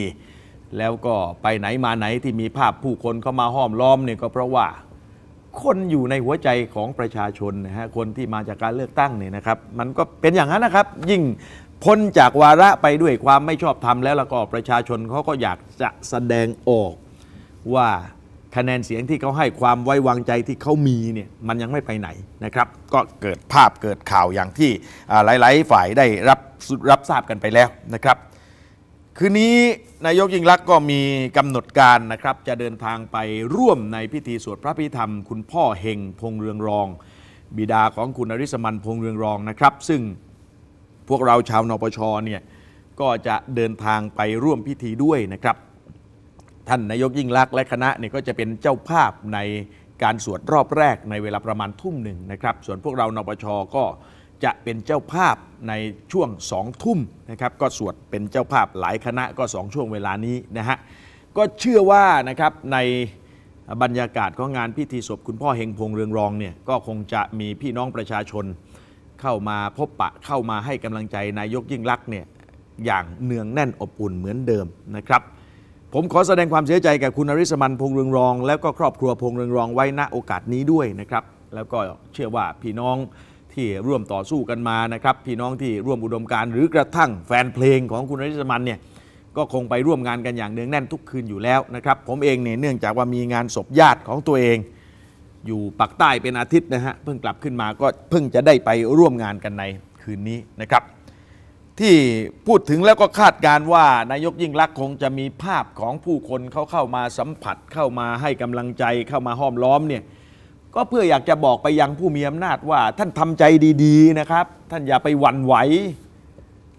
แล้วก็ไปไหนมาไหนที่มีภาพผู้คนเข้ามาห้อมล้อมเนี่ยก็เพราะว่า คนอยู่ในหัวใจของประชาชนนะฮะคนที่มาจากการเลือกตั้งเนี่ยนะครับ มันก็เป็นอย่างนั้นนะครับ ยิ่งพ้นจากวาระไปด้วยความไม่ชอบธรรม แล้วแล้วก็ประชาชนเขาก็อยากจะแสดงออกว่าคะแนนเสียงที่เขาให้ความไว้วางใจที่เขามีเนี่ยมันยังไม่ไปไหนนะครับก็เกิดภาพเกิดข่าวอย่างที่หลาย ๆ ฝ่ายได้รับรับทราบกันไปแล้วนะครับคืนนี้นายกยิ่งลักษณ์ก็มีกำหนดการนะครับจะเดินทางไปร่วมในพิธีสวดพระพิธรรม คุณพ่อเฮงพงเรืองรอง บิดาของคุณอริสมันพงเรืองรองนะครับ ซึ่งพวกเราชาวนปชเนี่ยก็จะเดินทางไปร่วมพิธีด้วยนะครับท่านนายกยิ่งลักษณ์และคณะเนี่ยก็จะเป็นเจ้าภาพในการสวดรอบแรกในเวลาประมาณทุ่มหนึ่งนะครับ ส่วนพวกเรานปชก็จะเป็นเจ้าภาพในช่วงสองทุ่มนะครับก็สวดเป็นเจ้าภาพหลายคณะก็สองช่วงเวลานี้นะฮะก็เชื่อว่านะครับในบรรยากาศของงานพิธีศพคุณพ่อเฮงพงเรืองรองเนี่ยก็คงจะมีพี่น้องประชาชนเข้ามาพบปะเข้ามาให้กำลังใจนายกยิ่งลักษณ์เนี่ยอย่างเนืองแน่นอบอุ่นเหมือนเดิมนะครับ ผมขอแสดงความเสียใจกับคุณอริสมันพงเรืองรอง แล้วก็ครอบครัวพงเรืองรองไว้ณโอกาสนี้ด้วยนะครับแล้วก็เชื่อว่า พี่น้องที่ร่วมต่อสู้กันมานะครับพี่น้องที่ร่วมอุดมการหรือกระทั่งแฟนเพลงของคุณอริสมันเนี่ยก็คงไปร่วมงานกันอย่างเนืองแน่นทุกคืนอยู่แล้วนะครับผมเองเนี่ยเนื่องจากว่ามีงานศพญาติของตัวเองอยู่ปักใต้เป็นอาทิตย์นะฮะเพิ่งกลับขึ้นมาก็เพิ่งจะได้ไปร่วมงานกันในคืนนี้นะครับ ที่พูดถึงแล้วก็คาดการว่านายกยิ่งลักษณ์คงจะมีภาพของผู้คนเขาเข้ามาสัมผัสเข้ามาให้กำลังใจเข้ามาห้อมล้อมเนี่ยก็เพื่ออยากจะบอกไปยังผู้มีอำนาจว่าท่านทำใจดีๆนะครับ ท่านอย่าไปหวั่นไหว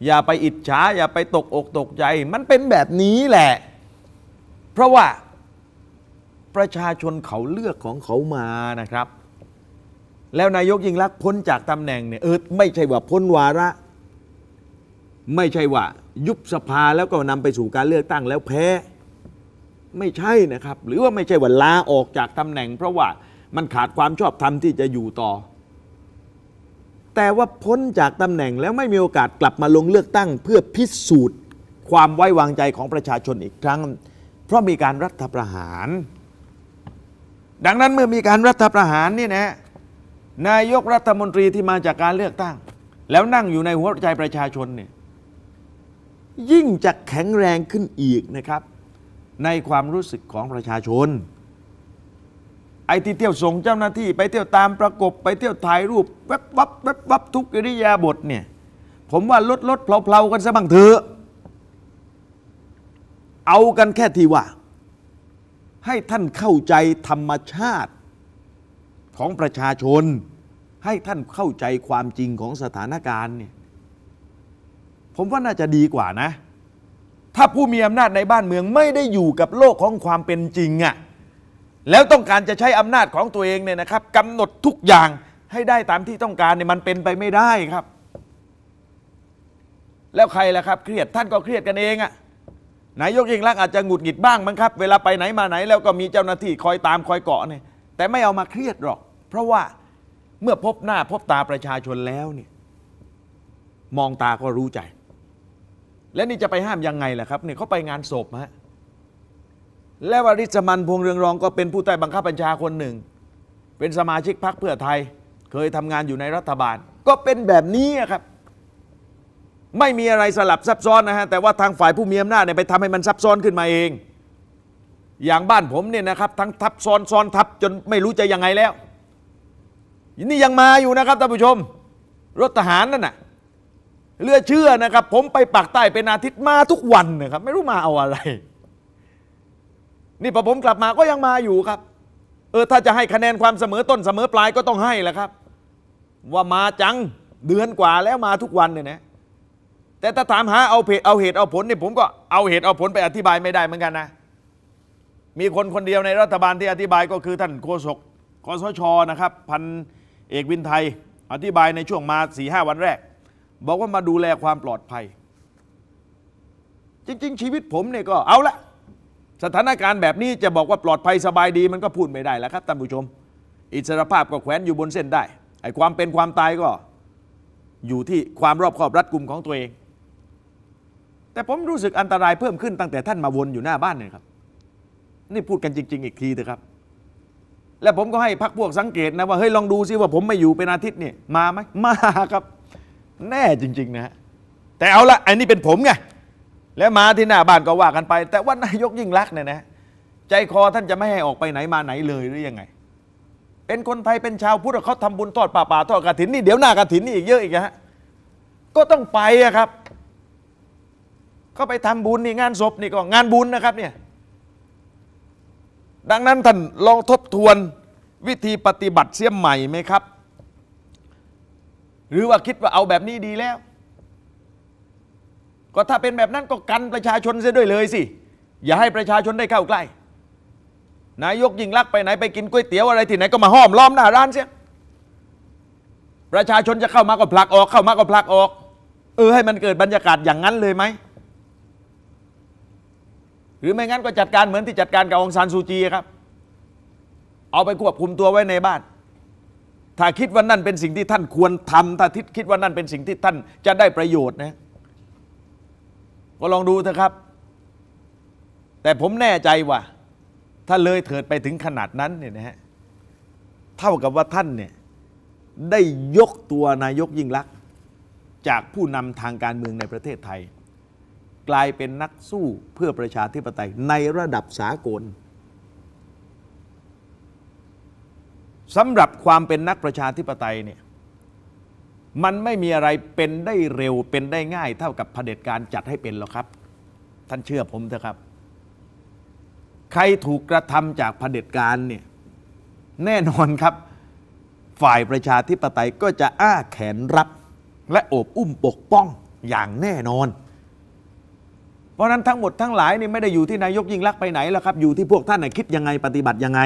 อย่าไปอิจฉาอย่าไปตกอกตกใจ มันเป็นแบบนี้แหละ เพราะว่าประชาชนเขาเลือกของเขามานะครับ แล้วนายกยิ่งลักษณ์พ้นจากตำแหน่งเนี่ยเออไม่ใช่ว่าพ้นวาระ ไม่ใช่ว่ายุบสภาแล้วก็นำไปสู่การเลือกตั้งแล้วแพ้ไม่ใช่นะครับ หรือว่าไม่ใช่ว่าลาออกจากตำแหน่งเพราะว่ามันขาดความชอบธรรมที่จะอยู่ต่อ แต่ว่าพ้นจากตำแหน่งแล้วไม่มีโอกาสกลับมาลงเลือกตั้ง เพื่อพิสูจน์ความไว้วางใจของประชาชนอีกครั้ง เพราะมีการรัฐประหารดังนั้นเมื่อมีการรัฐประหารนี่นะนายกรัฐมนตรีที่มาจากการเลือกตั้ง แล้วนั่งอยู่ในหัวใจประชาชนเนี่ยยิ่งจะแข็งแรงขึ้นอีกนะครับ ในความรู้สึกของประชาชนไอ้ที่เที่ยวส่งเจ้าหน้าที่ ไปเที่ยวตามประกบ ไปเที่ยวถ่ายรูปแวบวับแวบวับทุกอิริยาบถเนี่ยผมว่าลดลดเพลาๆกันซะบ้างเถอะเอากันแค่ที่ว่าให้ท่านเข้าใจธรรมชาติของประชาชน ให้ท่านเข้าใจความจริงของสถานการณ์เนี่ยผมว่าน่าจะดีกว่านะ ถ้าผู้มีอำนาจในบ้านเมืองไม่ได้อยู่กับโลกของความเป็นจริงอะ่ะแล้วต้องการจะใช้อำนาจของตัวเองเนี่ยนะครับกำหนดทุกอย่างให้ได้ตามที่ต้องการเนี่ยมันเป็นไปไม่ได้ครับ แล้วใครล่ะครับเครียดท่านก็เครียดกันเองอะ่ะนายกยิ่งรักอาจจะหงุดหงิดบ้างมั้งครับเวลาไปไหนมาไหนแล้วก็มีเจ้าหน้าที่คอยตามคอยเกาะเนี่ยแต่ไม่เอามาเครียดหรอก เพราะว่าเมื่อพบหน้าพบตาประชาชนแล้วเนี่ยมองตาก็รู้ใจและนี่จะไปห้ามยังไงล่ะครับเนี่ยเขาไปงานศพฮะและวริศมันพวงเรืองรอง ก็เป็นผู้ใต้บังคับบัญชาคนหนึ่ง เป็นสมาชิกพรรคเพื่อไทย เคยทำงานอยู่ในรัฐบาล ก็เป็นแบบนี้ครับไม่มีอะไรสลับซับซ้อนนะฮะแต่ว่าทางฝ่ายผู้มีอำนาจเนี่ยไปทำให้มันซับซ้อนขึ้นมาเอง อย่างบ้านผมเนี่ยนะครับทั้งทับซ้อนซ้อนทับ จนไม่รู้จะยังไงแล้วนี่ยังมาอยู่นะครับท่านผู้ชม รถทหารนั่นน่ะเลือเชื่อนะครับ ผมไปปากใต้เป็นอาทิตย์มาทุกวันนะครับ ไม่รู้มาเอาอะไร นี่พอผมกลับมาก็ยังมาอยู่ครับเออถ้าจะให้คะแนนความเสมอต้นเสมอปลายก็ต้องให้แหละครับ ว่ามาจังเดือนกว่าแล้วมาทุกวันเนี่ยนะแต่ถ้าถามหาเอาเหตุเอาเหตุเอาผลเนี่ยผมก็เอาเหตุเอาผลไปอธิบายไม่ได้เหมือนกันนะ มีคนคนเดียวในรัฐบาลที่อธิบายก็คือท่านโฆษกคสชนะครับพันเอกวินไทย อธิบายในช่วงมาสี่ห้าวันแรก บอกว่ามาดูแลความปลอดภัย จริงๆ ชีวิตผมเนี่ยก็เอาละสถานการณ์แบบนี้จะบอกว่าปลอดภัยสบายดีมันก็พูดไม่ได้แล้วครับท่านผู้ชม อิสรภาพก็แขวนอยู่บนเส้นได้ไอ้ความเป็นความตายก็อยู่ที่ความรอบคอบรัดกุมของตัวเองแต่ผมรู้สึกอันตรายเพิ่มขึ้นตั้งแต่ท่านมาวนอยู่หน้าบ้านเนี่ยครับ นี่พูดกันจริง ๆ อีกทีเถอะครับ แล้วผมก็ให้พักพวกสังเกตนะว่าเฮ้ยลองดูซิว่าผมไม่อยู่เป็นอาทิตย์เนี่ยมาไหมมาครับ แน่จริง ๆ นะฮะแต่เอาละอันนี้เป็นผมไงแล้วมาที่หน้าบ้านก็ว่ากันไป แต่ว่านายกยิ่งรักเนี่ยนะใจคอท่านจะไม่ให้ออกไปไหนมาไหนเลยหรือยังไง เป็นคนไทยเป็นชาวพุทธเขาทำบุญทอดป่าป่าทอดกระถินนี่เดี๋ยวหน้ากระถินนี่อีกเยอะอีกฮะก็ต้องไปอะครับก็ไปทำบุญนี่งานศพนี่ก็งานบุญนะครับเนี่ยดังนั้นท่านลองทบทวนวิธีปฏิบัติเสียมใหม่ไหมครับ หรือว่าคิดว่าเอาแบบนี้ดีแล้ว ก็ถ้าเป็นแบบนั้นก็กันประชาชนเสียด้วยเลยสิอย่าให้ประชาชนได้เข้าใกล้นายกยิงลักไปไหนไปกินก๋วยเตี๋ยวอะไรที่ไหนก็มาห้อมล้อมหน้าร้านเสียประชาชนจะเข้ามาก็ผลักออก เข้ามาก็ผลักออกเออให้มันเกิดบรรยากาศอย่างนั้นเลยไหมหรือไม่งั้นก็จัดการเหมือนที่จัดการกับองซานซูจีครับเอาไปควบคุมตัวไว้ในบ้าน ถ้าคิดว่านั่นเป็นสิ่งที่ท่านควรทำถ้าทิคิดว่านั่นเป็นสิ่งที่ท่านจะได้ประโยชน์นะก็ลองดูเถอะครับ แต่ผมแน่ใจว่าถ้าเลยเถิดไปถึงขนาดนั้นเนี่ยนะฮะเท่ากับว่าท่านเนี่ยได้ยกตัวนายกยิ่งลักษณ์จากผู้นำทางการเมืองในประเทศไทยกลายเป็นนักสู้เพื่อประชาธิปไตยในระดับสากลสำหรับความเป็นนักประชาธิปไตยเนี่ยมันไม่มีอะไรเป็นได้เร็วเป็นได้ง่าย เท่ากับเผด็จการจัดให้เป็นหรอกครับ ท่านเชื่อผมเถอะครับ ใครถูกกระทำจากเผด็จการเนี่ยแน่นอนครับ ฝ่ายประชาธิปไตยก็จะอ้าแขนรับและโอบอุ้มปกป้องอย่างแน่นอนเพราะนั้นทั้งหมดทั้งหลายนี่ไม่ได้อยู่ที่นายกยิ่งรักษณ์ไปไหนแล้วครับอยู่ที่พวกท่านนคิดยังไงปฏิบัติยังไง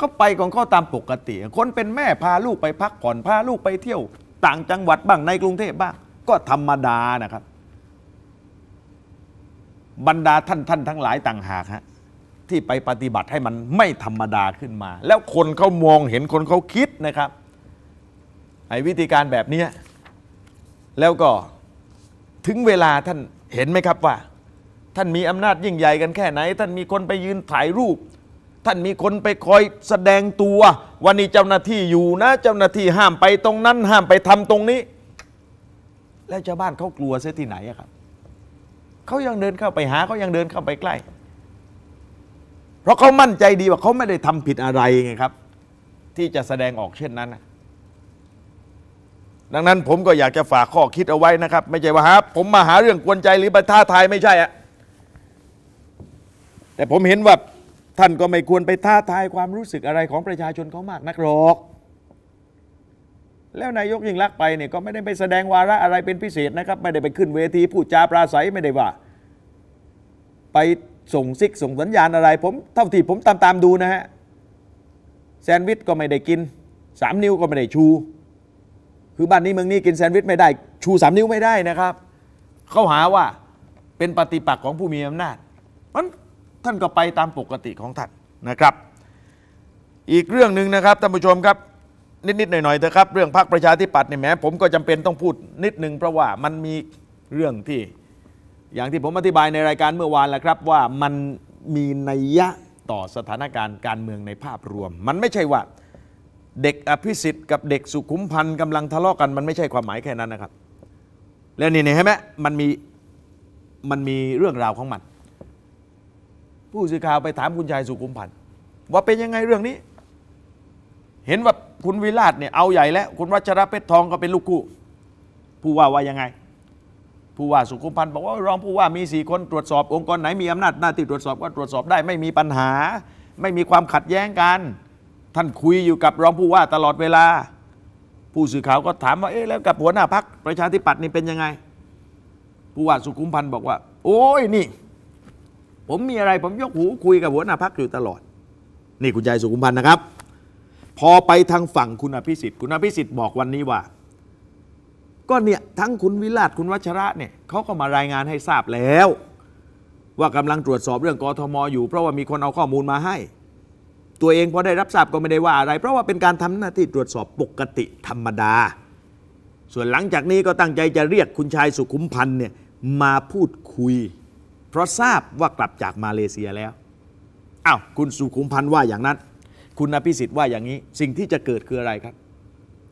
ก็ไปของข้อตามปกติ คนเป็นแม่พาลูกไปพักผ่อน พาลูกไปเที่ยว ต่างจังหวัดบ้างในกรุงเทพบ้างก็ธรรมดานะครับ บรรดาท่านท่านทั้งหลายต่างหากฮะที่ไปปฏิบัติให้มันไม่ธรรมดาขึ้นมา แล้วคนเขามองเห็นคนเขาคิดนะครับไอ้วิธีการแบบนี้แล้วก็ถึงเวลาท่านเห็นไหมครับว่า ท่านมีอำนาจยิ่งใหญ่กันแค่ไหนท่านมีคนไปยืนถ่ายรูป ท่านมีคนไปคอยแสดงตัว วันนี้เจ้าหน้าที่อยู่นะเจ้าหน้าที่ห้ามไปตรงนั้น ห้ามไปทำตรงนี้ แล้วชาวบ้านเขากลัวเสียที่ไหนครับเขายังเดินเข้าไปหาเขายังเดินเข้าไปใกล้เพราะเขามั่นใจดีว่าเขาไม่ได้ทำผิดอะไรไงครับ ที่จะแสดงออกเช่นนั้นนะดังนั้นผมก็อยากจะฝากข้อคิดเอาไว้นะครับ ไม่ใช่ว่าฮะผมมาหาเรื่องกวนใจหรือมาท้าทายไม่ใช่อะแต่ผมเห็นว่าท่านก็ไม่ควรไปท้าทายความรู้สึกอะไรของประชาชนเขามากนักหรอก แล้วนายกยิ่งลักไปเนี่ยก็ไม่ได้ไปแสดงวาระอะไรเป็นพิเศษนะครับ ไม่ได้ไปขึ้นเวทีพูดจาปราศัยไม่ได้ว่า ไปส่งซิกส่งสัญญาณอะไรผมเท่าที่ผมตามตามดูนะฮะแซนด์วิชก็ไม่ได้กินสามนิ้วก็ไม่ได้ชูคือบ้านนี้เมืองนี้กินแซนด์วิชไม่ได้ ชูสามนิ้วไม่ได้นะครับ เขาหาว่าเป็นปฏิปักษ์ของผู้มีอำนาจมันท่านก็ไปตามปกติของท่านนะครับ อีกเรื่องหนึ่งนะครับท่านผู้ชมครับนิดๆหน่อยๆเถอะครับเรื่องพรรคประชาธิปัตย์เนี่ยแม้ ผมก็จำเป็นต้องพูดนิดหนึ่งเพราะว่ามันมีเรื่องที่อย่างที่ผมอธิบายในรายการเมื่อวานแหละครับ ว่ามันมีนัยยะต่อสถานการณ์การเมืองในภาพรวม มันไม่ใช่ว่าเด็กอภิสิทธิ์กับเด็กสุขุมพันธ์กำลังทะเลาะกันมัน ไม่ใช่ความหมายแค่นั้นนะครับ แล้วนี่เห็นไหมมันมีมันมีเรื่องราวของมันผู้สื่อข่าวไปถามคุณชายสุขุมพันธ์ว่าเป็นยังไงเรื่องนี้ เห็นว่าคุณวิราชเนี่ยเอาใหญ่แล้ว คุณวัชระเพชรทองก็เป็นลูกกู่ผู้ว่าว่ายังไง ผู้ว่าสุขุมพันธ์บอกว่ารองผู้ว่ามีสี่คนตรวจสอบองค์กรไหนมีอำนาจหน้าที่ตรวจสอบก็ตรวจสอบได้ ไม่มีปัญหา ไม่มีความขัดแย้งกันท่านคุยอยู่กับรองผู้ว่าตลอดเวลา ผู้สื่อข่าวก็ถามว่าเอ๊ะแล้วกับหัวหน้าพักประชาธิปัตย์นี่เป็นยังไง ผู้ว่าสุขุมพันธ์บอกว่า โอ้ยนี่ ผมมีอะไรผมยกหูคุยกับหัวหน้าพักอยู่ตลอด นี่คุณยายสุขุมพันธ์นะครับ พอไปทางฝั่งคุณอภิสิทธิ์คุณอภิสิทธิ์บอกวันนี้ว่า ก็เนี่ยทั้งคุณวิลาศคุณวัชระเนี่ยเขาก็มารายงานให้ทราบแล้ว ว่ากำลังตรวจสอบเรื่องกทมอยู่เพราะว่ามีคนเอาข้อมูลมาให้ตัวเองพอได้รับทราบก็ไม่ได้ว่าอะไร เพราะว่าเป็นการทำหน้าที่ตรวจสอบปกติธรรมดา ส่วนหลังจากนี้ก็ตั้งใจจะเรียกคุณชายสุขุมพันธ์เนี่ยมาพูดคุย เพราะทราบว่ากลับจากมาเลเซียแล้วอ้าวคุณสุขุมพันธ์ว่าอย่างนั้น คุณอภิสิทธิ์ว่าอย่างนี้ สิ่งที่จะเกิดคืออะไรครับ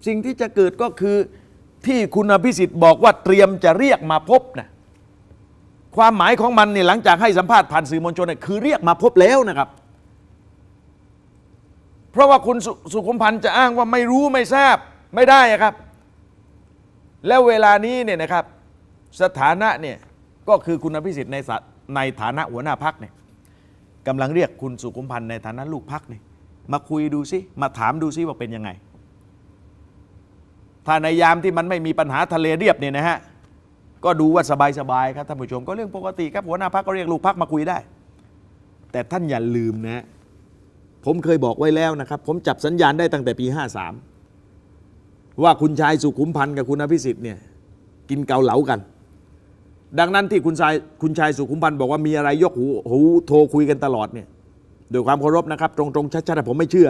สิ่งที่จะเกิดก็คือที่คุณอภิสิทธิ์บอกว่าเตรียมจะเรียกมาพบนะความหมายของมันเนี่ยหลังจากให้สัมภาษณ์ผ่านสื่อมวลชนเนี่ยคือเรียกมาพบแล้วนะครับเพราะว่าคุณสสุขุมพันธ์จะอ้างว่าไม่รู้ไม่ทราบไม่ได้อะครับ แล้วเวลานี้เนี่ยนะครับ สถานะเนี่ยก็คือคุณอภิสิทธิ์ในสะในฐานะหัวหน้าพักเนี่ยกำลังเรียกคุณสุขุมพันธ์ ในฐานะลูกพักเนี่ยมาคุยดูซิมาถามดูซิว่าเป็นยังไงถ้าในยามที่มันไม่มีปัญหาทะเลเรียบเนี่ยนะฮะก็ดูว่าสบายๆครับท่านผู้ชม ก็เรื่องปกติครับหัวหน้าพักก็เรียกลูกพักมาคุยได้ แต่ท่านอย่าลืมนะผมเคยบอกไว้แล้วนะครับผมจับสัญญาณได้ตั้งแต่ปี 53 ว่าคุณชายสุขุมพันธ์กับคุณอภิสิทธิ์เนี่ยกินเกาเหลากัน ดังนั้นที่คุณชายคุณชายสุขุมพันธ์บอกว่ามีอะไรยกหูหูโทรคุยกันตลอดเนี่ยโดยความเคารพนะครับ ตรงๆ ชัดๆผมไม่เชื่อ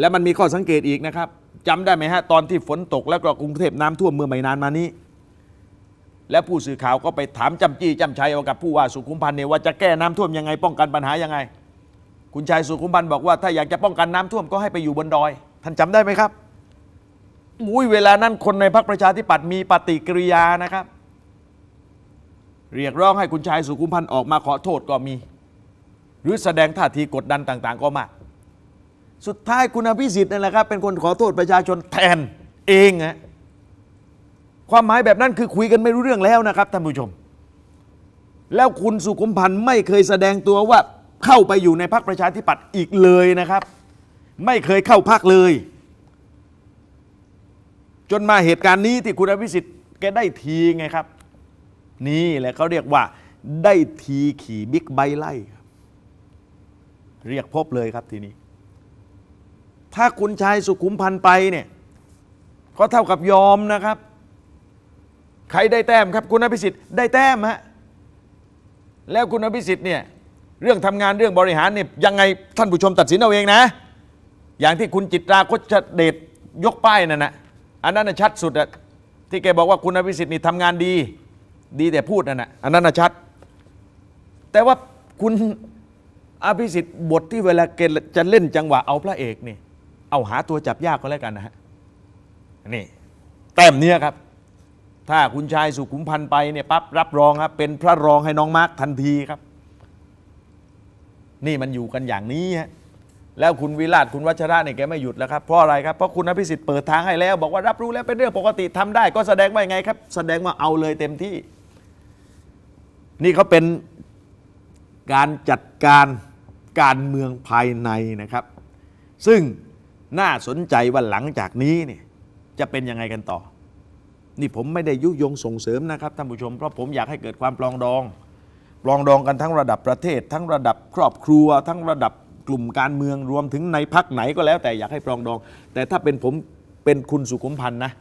และมันมีข้อสังเกตอีกนะครับจำได้ไหมฮะตอนที่ฝนตก แล้วก็กรุงเทพน้ำท่วมเมื่อไม่นานมานี้และผู้สื่อข่าวก็ไปถามจำจี้จำชัยเกับผู้ว่าสุขุมพันธ์เนี่ยว่าจะแก้น้ำท่วมยังไง ป้องกันปัญหายังไง คุณชายสุขุมพันธ์บอกว่าถ้าอยากจะป้องกันน้ำท่วมก็ให้ไปอยู่บนดอย ท่านจำได้ไหมครับอุ้ยเวลานั้นคนในพรรคประชาธิปัตย์มีปฏิกิริยานะครับ เรียกร้องให้คุณชายสุขุมพันธ์ออกมาขอโทษก็มี หรือแสดงท่าทีกดดันต่าง ๆ ก็มากสุดท้ายคุณอภิสิทธิ์นั่นแหละครับ เป็นคนขอโทษประชาชนแทนเองฮะความหมายแบบนั้นคือคุยกันไม่รู้เรื่องแล้วนะครับท่านผู้ชม แล้วคุณสุขุมพันธ์ไม่เคยแสดงตัวว่าเข้าไปอยู่ในพรรคประชาธิปัตย์อีกเลยนะครับ ไม่เคยเข้าพรรคเลย จนมาเหตุการณ์นี้ที่คุณอภิสิทธิ์แกได้ทีไงครับ นี่แหละเขาเรียกว่า ได้ทีขี่บิ๊กไบค์ไล่เรียกพบเลยครับทีนี้ ถ้าคุณชายสุขุมพันธ์ไปเนี่ยก็เท่ากับยอมนะครับใครได้แต้มครับคุณอภิสิทธิ์ได้แต้มฮะแล้วคุณอภิสิทธิ์เนี่ยเรื่องทำงานเรื่องบริหารเนี่ยยังไงท่านผู้ชมตัดสินเอาเองนะ อย่างที่คุณจิตราโคชเดชยกป้ายนั่นนะอันนั้นชัดสุดอะที่แกบอกว่าคุณอภิสิทธิ์นี่ทำงานดี ดีแต่พูดนั่นนะอันนั้นชัด แต่ว่าคุณอภิสิทธิ์บทที่เวลาเกจะเล่น จังหวะเอาพระเอกนี่เอาหาตัวจับยากก็แล้วกันนะฮะนี่แต้มเนี้ยครับถ้าคุณชายสุขุมพันธ์ไปเนี่ยปั๊บรับรองครับเป็นพระรองให้น้องมาร์กทันทีครับ นี่มันอยู่กันอย่างนี้ฮะแล้วคุณวิราชคุณวัชระเนี่ยแกไม่หยุดแล้วครับเพราะอะไรครับเพราะคุณอภิสิทธิ์เปิดทางให้แล้ว บอกว่ารับรู้แล้วเป็นเรื่องปกติทำได้ก็แสดงว่าไงครับ แสดงว่าเอาเลยเต็มที่ นี่เขาเป็นการจัดการการเมืองภายในนะครับ ซึ่งน่าสนใจว่าหลังจากนี้เนี่ยจะเป็นยังไงกันต่อนี่ผมไม่ได้ยุยงส่งเสริมนะครับ ท่านผู้ชมเพราะผมอยากให้เกิดความปลองดองปลองดองกันทั้งระดับประเทศ ทั้งระดับครอบครัว ทั้งระดับกลุ่มการเมืองรวมถึงในพักไหนก็แล้ว แต่อยากให้ปลองดอง แต่ถ้าเป็นผมเป็นคุณสุขุมพันธ์นะ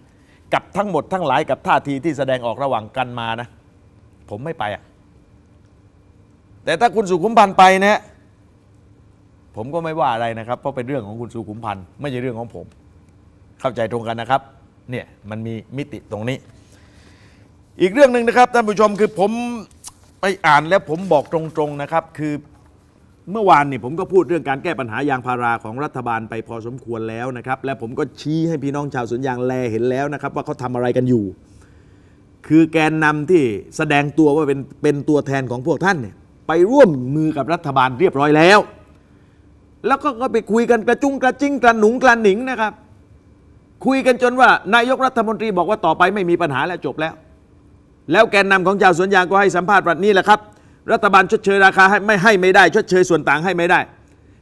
กับทั้งหมดทั้งหลายกับท่าทีที่แสดงออกระหว่างกันมานะ ผมไม่ไปอ่ะแต่ถ้าคุณสุขุมพันธ์ไปนะผมก็ไม่ว่าอะไรนะครับเพราะเป็นเรื่องของคุณสุขุมพันธ์ไม่ใช่เรื่องของผม เข้าใจตรงกันนะครับเนี่ยมันมีมิติตรงนี้ อีกเรื่องหนึ่งนะครับท่านผู้ชมคือผมไปอ่านแล้วผมบอกตรงๆนะครับคือเมื่อวานนี่ผมก็พูดเรื่องการแก้ปัญหายางพาราของรัฐบาล ไปพอสมควรแล้วนะครับและผมก็ชี้ให้พี่น้องชาวสวนยางแลเห็นแล้วนะครับว่าเขาทำอะไรกันอยู่ คือแกนนำที่แสดงตัวว่าเป็นเป็นตัวแทนของพวกท่านเนี่ยไปร่วมมือกับรัฐบาลเรียบร้อยแล้ว แล้วก็ก็ไปคุยกันกระจุงกระจิ้งกระหนุงกระหนิงนะครับคุยกันจนว่า นายกรัฐมนตรีบอกว่าต่อไป ไม่มีปัญหาแล้วจบแล้ว แล้วแกนนำของชาวสวนยางก็ให้สัมภาษณ์วันนี้แหละครับ รัฐบาลชดเชยราคาให้ไม่ให้ไม่ได้ ชดเชยส่วนต่างให้ไม่ได้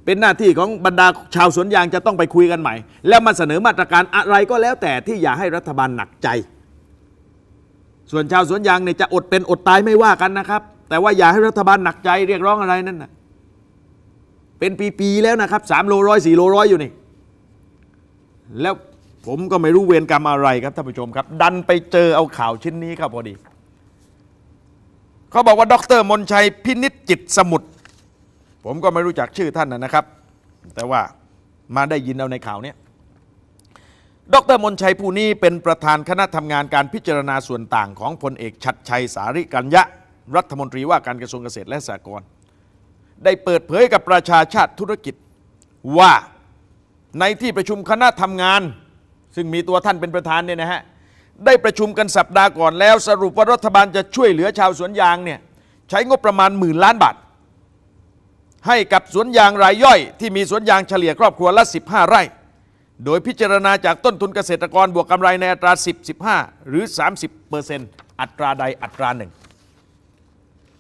เป็นหน้าที่ของบรรดาชาวสวนยางจะต้องไปคุยกันใหม่ แล้วมาเสนอมาตรการอะไรก็แล้วแต่ที่อย่าให้รัฐบาลหนักใจ ส่วนชาวสวนยางเนี่ยจะอดเป็นอดตายไม่ว่ากันนะครับ แต่ว่าอย่าให้รัฐบาลหนักใจเรียกร้องอะไรนั่นนะเป็นปีๆแล้วนะครับสามโลร้อยสี่โลร้อยอยู่นี่แล้วผมก็ไม่รู้เวรกรรมอะไรครับท่านผู้ชมครับ ดันไปเจอเอาข่าวชิ้นนี้ครับ พอดีเขาบอกว่า ดรมนชัยพินิจจิตสมุทรผมก็ไม่รู้จักชื่อท่านนะครับ แต่ว่ามาได้ยินเอาในข่าวนี้ดร มนชัยผู้นี้เป็นประธานคณะทำงานการพิจารณาส่วนต่างของพลเอกชัดชัยสาริกัญญะรัฐมนตรีว่าการกระทรวงเกษตรและสหกรณ์ได้เปิดเผยกับประชาชาติธุรกิจว่าในที่ประชุมคณะทำงานซึ่งมีตัวท่านเป็นประธานเนี่ยนะฮะได้ประชุมกันสัปดาห์ก่อนแล้วสรุปว่ารัฐบาลจะช่วยเหลือชาวสวนยางเนี่ยใช้งบประมาณหมื่นล้านบาท ให้กับสวนยางรายย่อย ที่มีสวนยางเฉลี่ยครอบครัวละ 15 ไร่ โดยพิจารณาจากต้นทุนเกษตรกรบวกกำไรในอัตรา10 15 หรือ 30เปอร์เซ็นต์อัตราใดอัตราหนึ่ง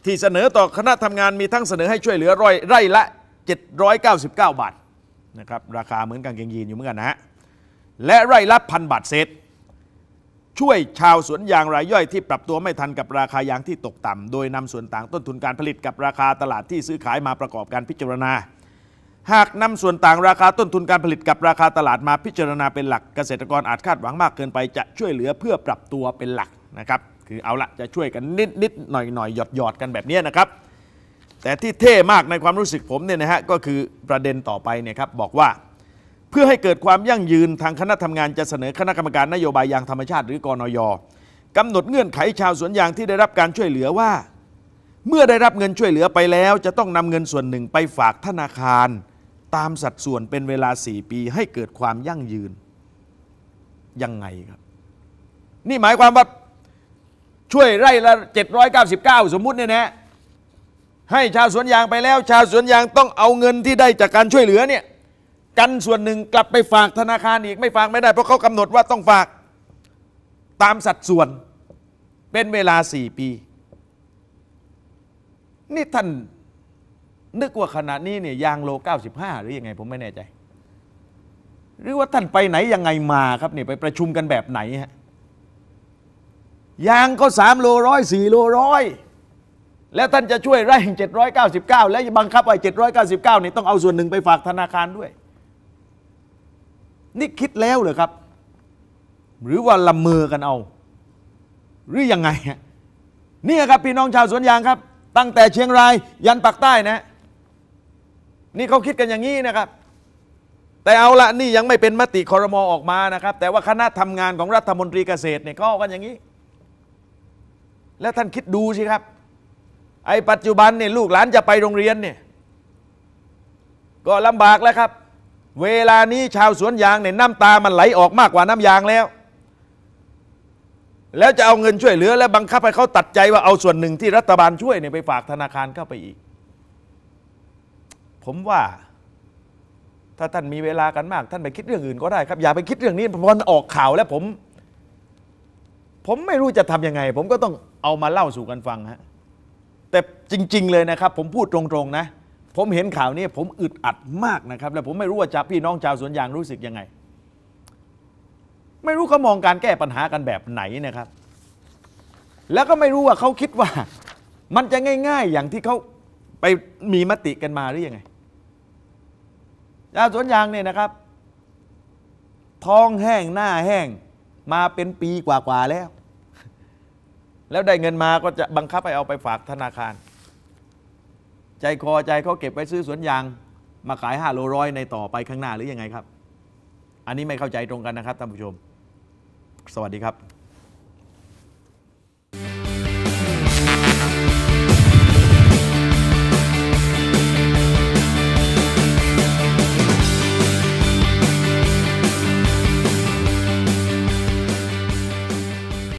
ที่เสนอต่อคณะทำงานมีทั้งเสนอให้ช่วยเหลือร้อยไร่ละ799 บาทนะครับราคาเหมือนกางเกงยีนอยู่เหมือนกันนะฮะและไร่ละพันบาทเศษช่วยชาวสวนยางรายย่อยที่ปรับตัวไม่ทันกับราคายางที่ตกต่ำโดยนำส่วนต่างต้นทุนการผลิตกับราคาตลาดที่ซื้อขายมาประกอบการพิจารณา หากนำส่วนต่างราคาต้นทุนการผลิตกับราคาตลาดมาพิจารณาเป็นหลักเกษตรกรอาจคาดหวังมากเกินไปจะช่วยเหลือเพื่อปรับตัวเป็นหลักนะครับคือเอาละจะช่วยกันนิดนิดหน่อยหน่อยหยอดหยอดกันแบบนี้นะครับแต่ที่เท่มากในความรู้สึกผมเนี่ยนะฮะก็คือประเด็นต่อไปเนี่ยครับบอกว่าพื่อให้เกิดความยั่งยืนทางคณะทำงานจะเสนอคณะกรรมการนโยบายยางธรรมชาติหรือกรนยกำหนดเงื่อนไขชาวสวนยางที่ได้รับการช่วยเหลือว่า เมื่อได้รับเงินช่วยเหลือไปแล้ว จะต้องนำเงินส่วนหนึ่งไปฝากธนาคารตามสัดส่วนเป็นเวลา 4 ปี ให้เกิดความยั่งยืน ยังไงครับ นี่หมายความว่าช่วยไร่ละ799 สมมุติเนี่ยนะให้ชาวสวนยางไปแล้ว ชาวสวนยางต้องเอาเงินที่ได้จากการช่วยเหลือเนี่ยกันส่วนหนึ่งกลับไปฝากธนาคารอีก ไม่ฝากไม่ได้เพราะเขากำหนดว่าต้องฝากตามสัดส่วนเป็นเวลาสี่ปี นี่ท่านนึกว่าขณะนี้เนี่ยยางโล 95 หรืออยังไงผมไม่แน่ใจ หรือว่าท่านไปไหนยังไงมาครับเนี่ยไปประชุมกันแบบไหนฮะยางก็สามโลร้อยสี่โลร้อยแล้วท่านจะช่วยไร่เจ็ดร้อยเก้าสิบเก้าและบังคับไว้เจ็ดร้อยเก้าสิบเก้านี่ต้องเอาส่วนหนึ่งไปฝากธนาคารด้วยนี่คิดแล้วเหรอครับ หรือว่าละเมอกันเอา หรือยังไงนี่ครับ พี่น้องชาวสวนยางครับ ตั้งแต่เชียงราย ยันปากใต้นะ นี่เขาคิดกันอย่างนี้นะครับ แต่เอาละนี่ยังไม่เป็นมติคอรมอออกมานะครับ แต่ว่าคณะทำงานของรัฐมนตรีเกษตรเนี่ยก็กันอย่างนี้ แล้วท่านคิดดูสิครับ ไอ้ปัจจุบันเนี่ยลูกหลานจะไปโรงเรียนเนี่ยก็ลำบากแล้วครับเวลานี้ชาวสวนยางเนี่ยน้ำตามันไหลออกมากกว่าน้ำยางแล้ว แล้วจะเอาเงินช่วยเหลือ และบังคับให้เขาตัดใจว่าเอาส่วนหนึ่งที่รัฐบาลช่วยเนี่ยไปฝากธนาคารเข้าไปอีก ผมว่า ถ้าท่านมีเวลากันมาก ท่านไปคิดเรื่องอื่นก็ได้ครับอย่าไปคิดเรื่องนี้เพราะมันออกข่าวแล้วผม ผมไม่รู้จะทำยังไง ผมก็ต้องเอามาเล่าสู่กันฟังฮะแต่จริง ๆ เลยนะครับผมพูดตรงๆนะผมเห็นข่าวนี้ผมอึดอัดมากนะครับ และผมไม่รู้ว่าจะพี่น้องชาวสวนยางรู้สึก ยังไง ไม่รู้เขามองการแก้ปัญหากันแบบไหนนะครับ แล้วก็ไม่รู้ว่าเขาคิดว่า มันจะง่าย ๆ อย่างที่เขาไปมีมติกันมาหรือยังไงชาวสวนยางเนี่ยนะครับ ท้องแห้งหน้าแห้งมาเป็นปีกว่าๆแล้ว แล้ว ได้เงินมาก็จะบังคับไปเอาไปฝากธนาคารใจคอใจเขาเก็บไว้ซื้อสวนยาง มาขายห้าโลร้อยในต่อไปข้างหน้าหรือยังไงครับ อันนี้ไม่เข้าใจตรงกันนะครับท่านผู้ชม สวัสดีครับ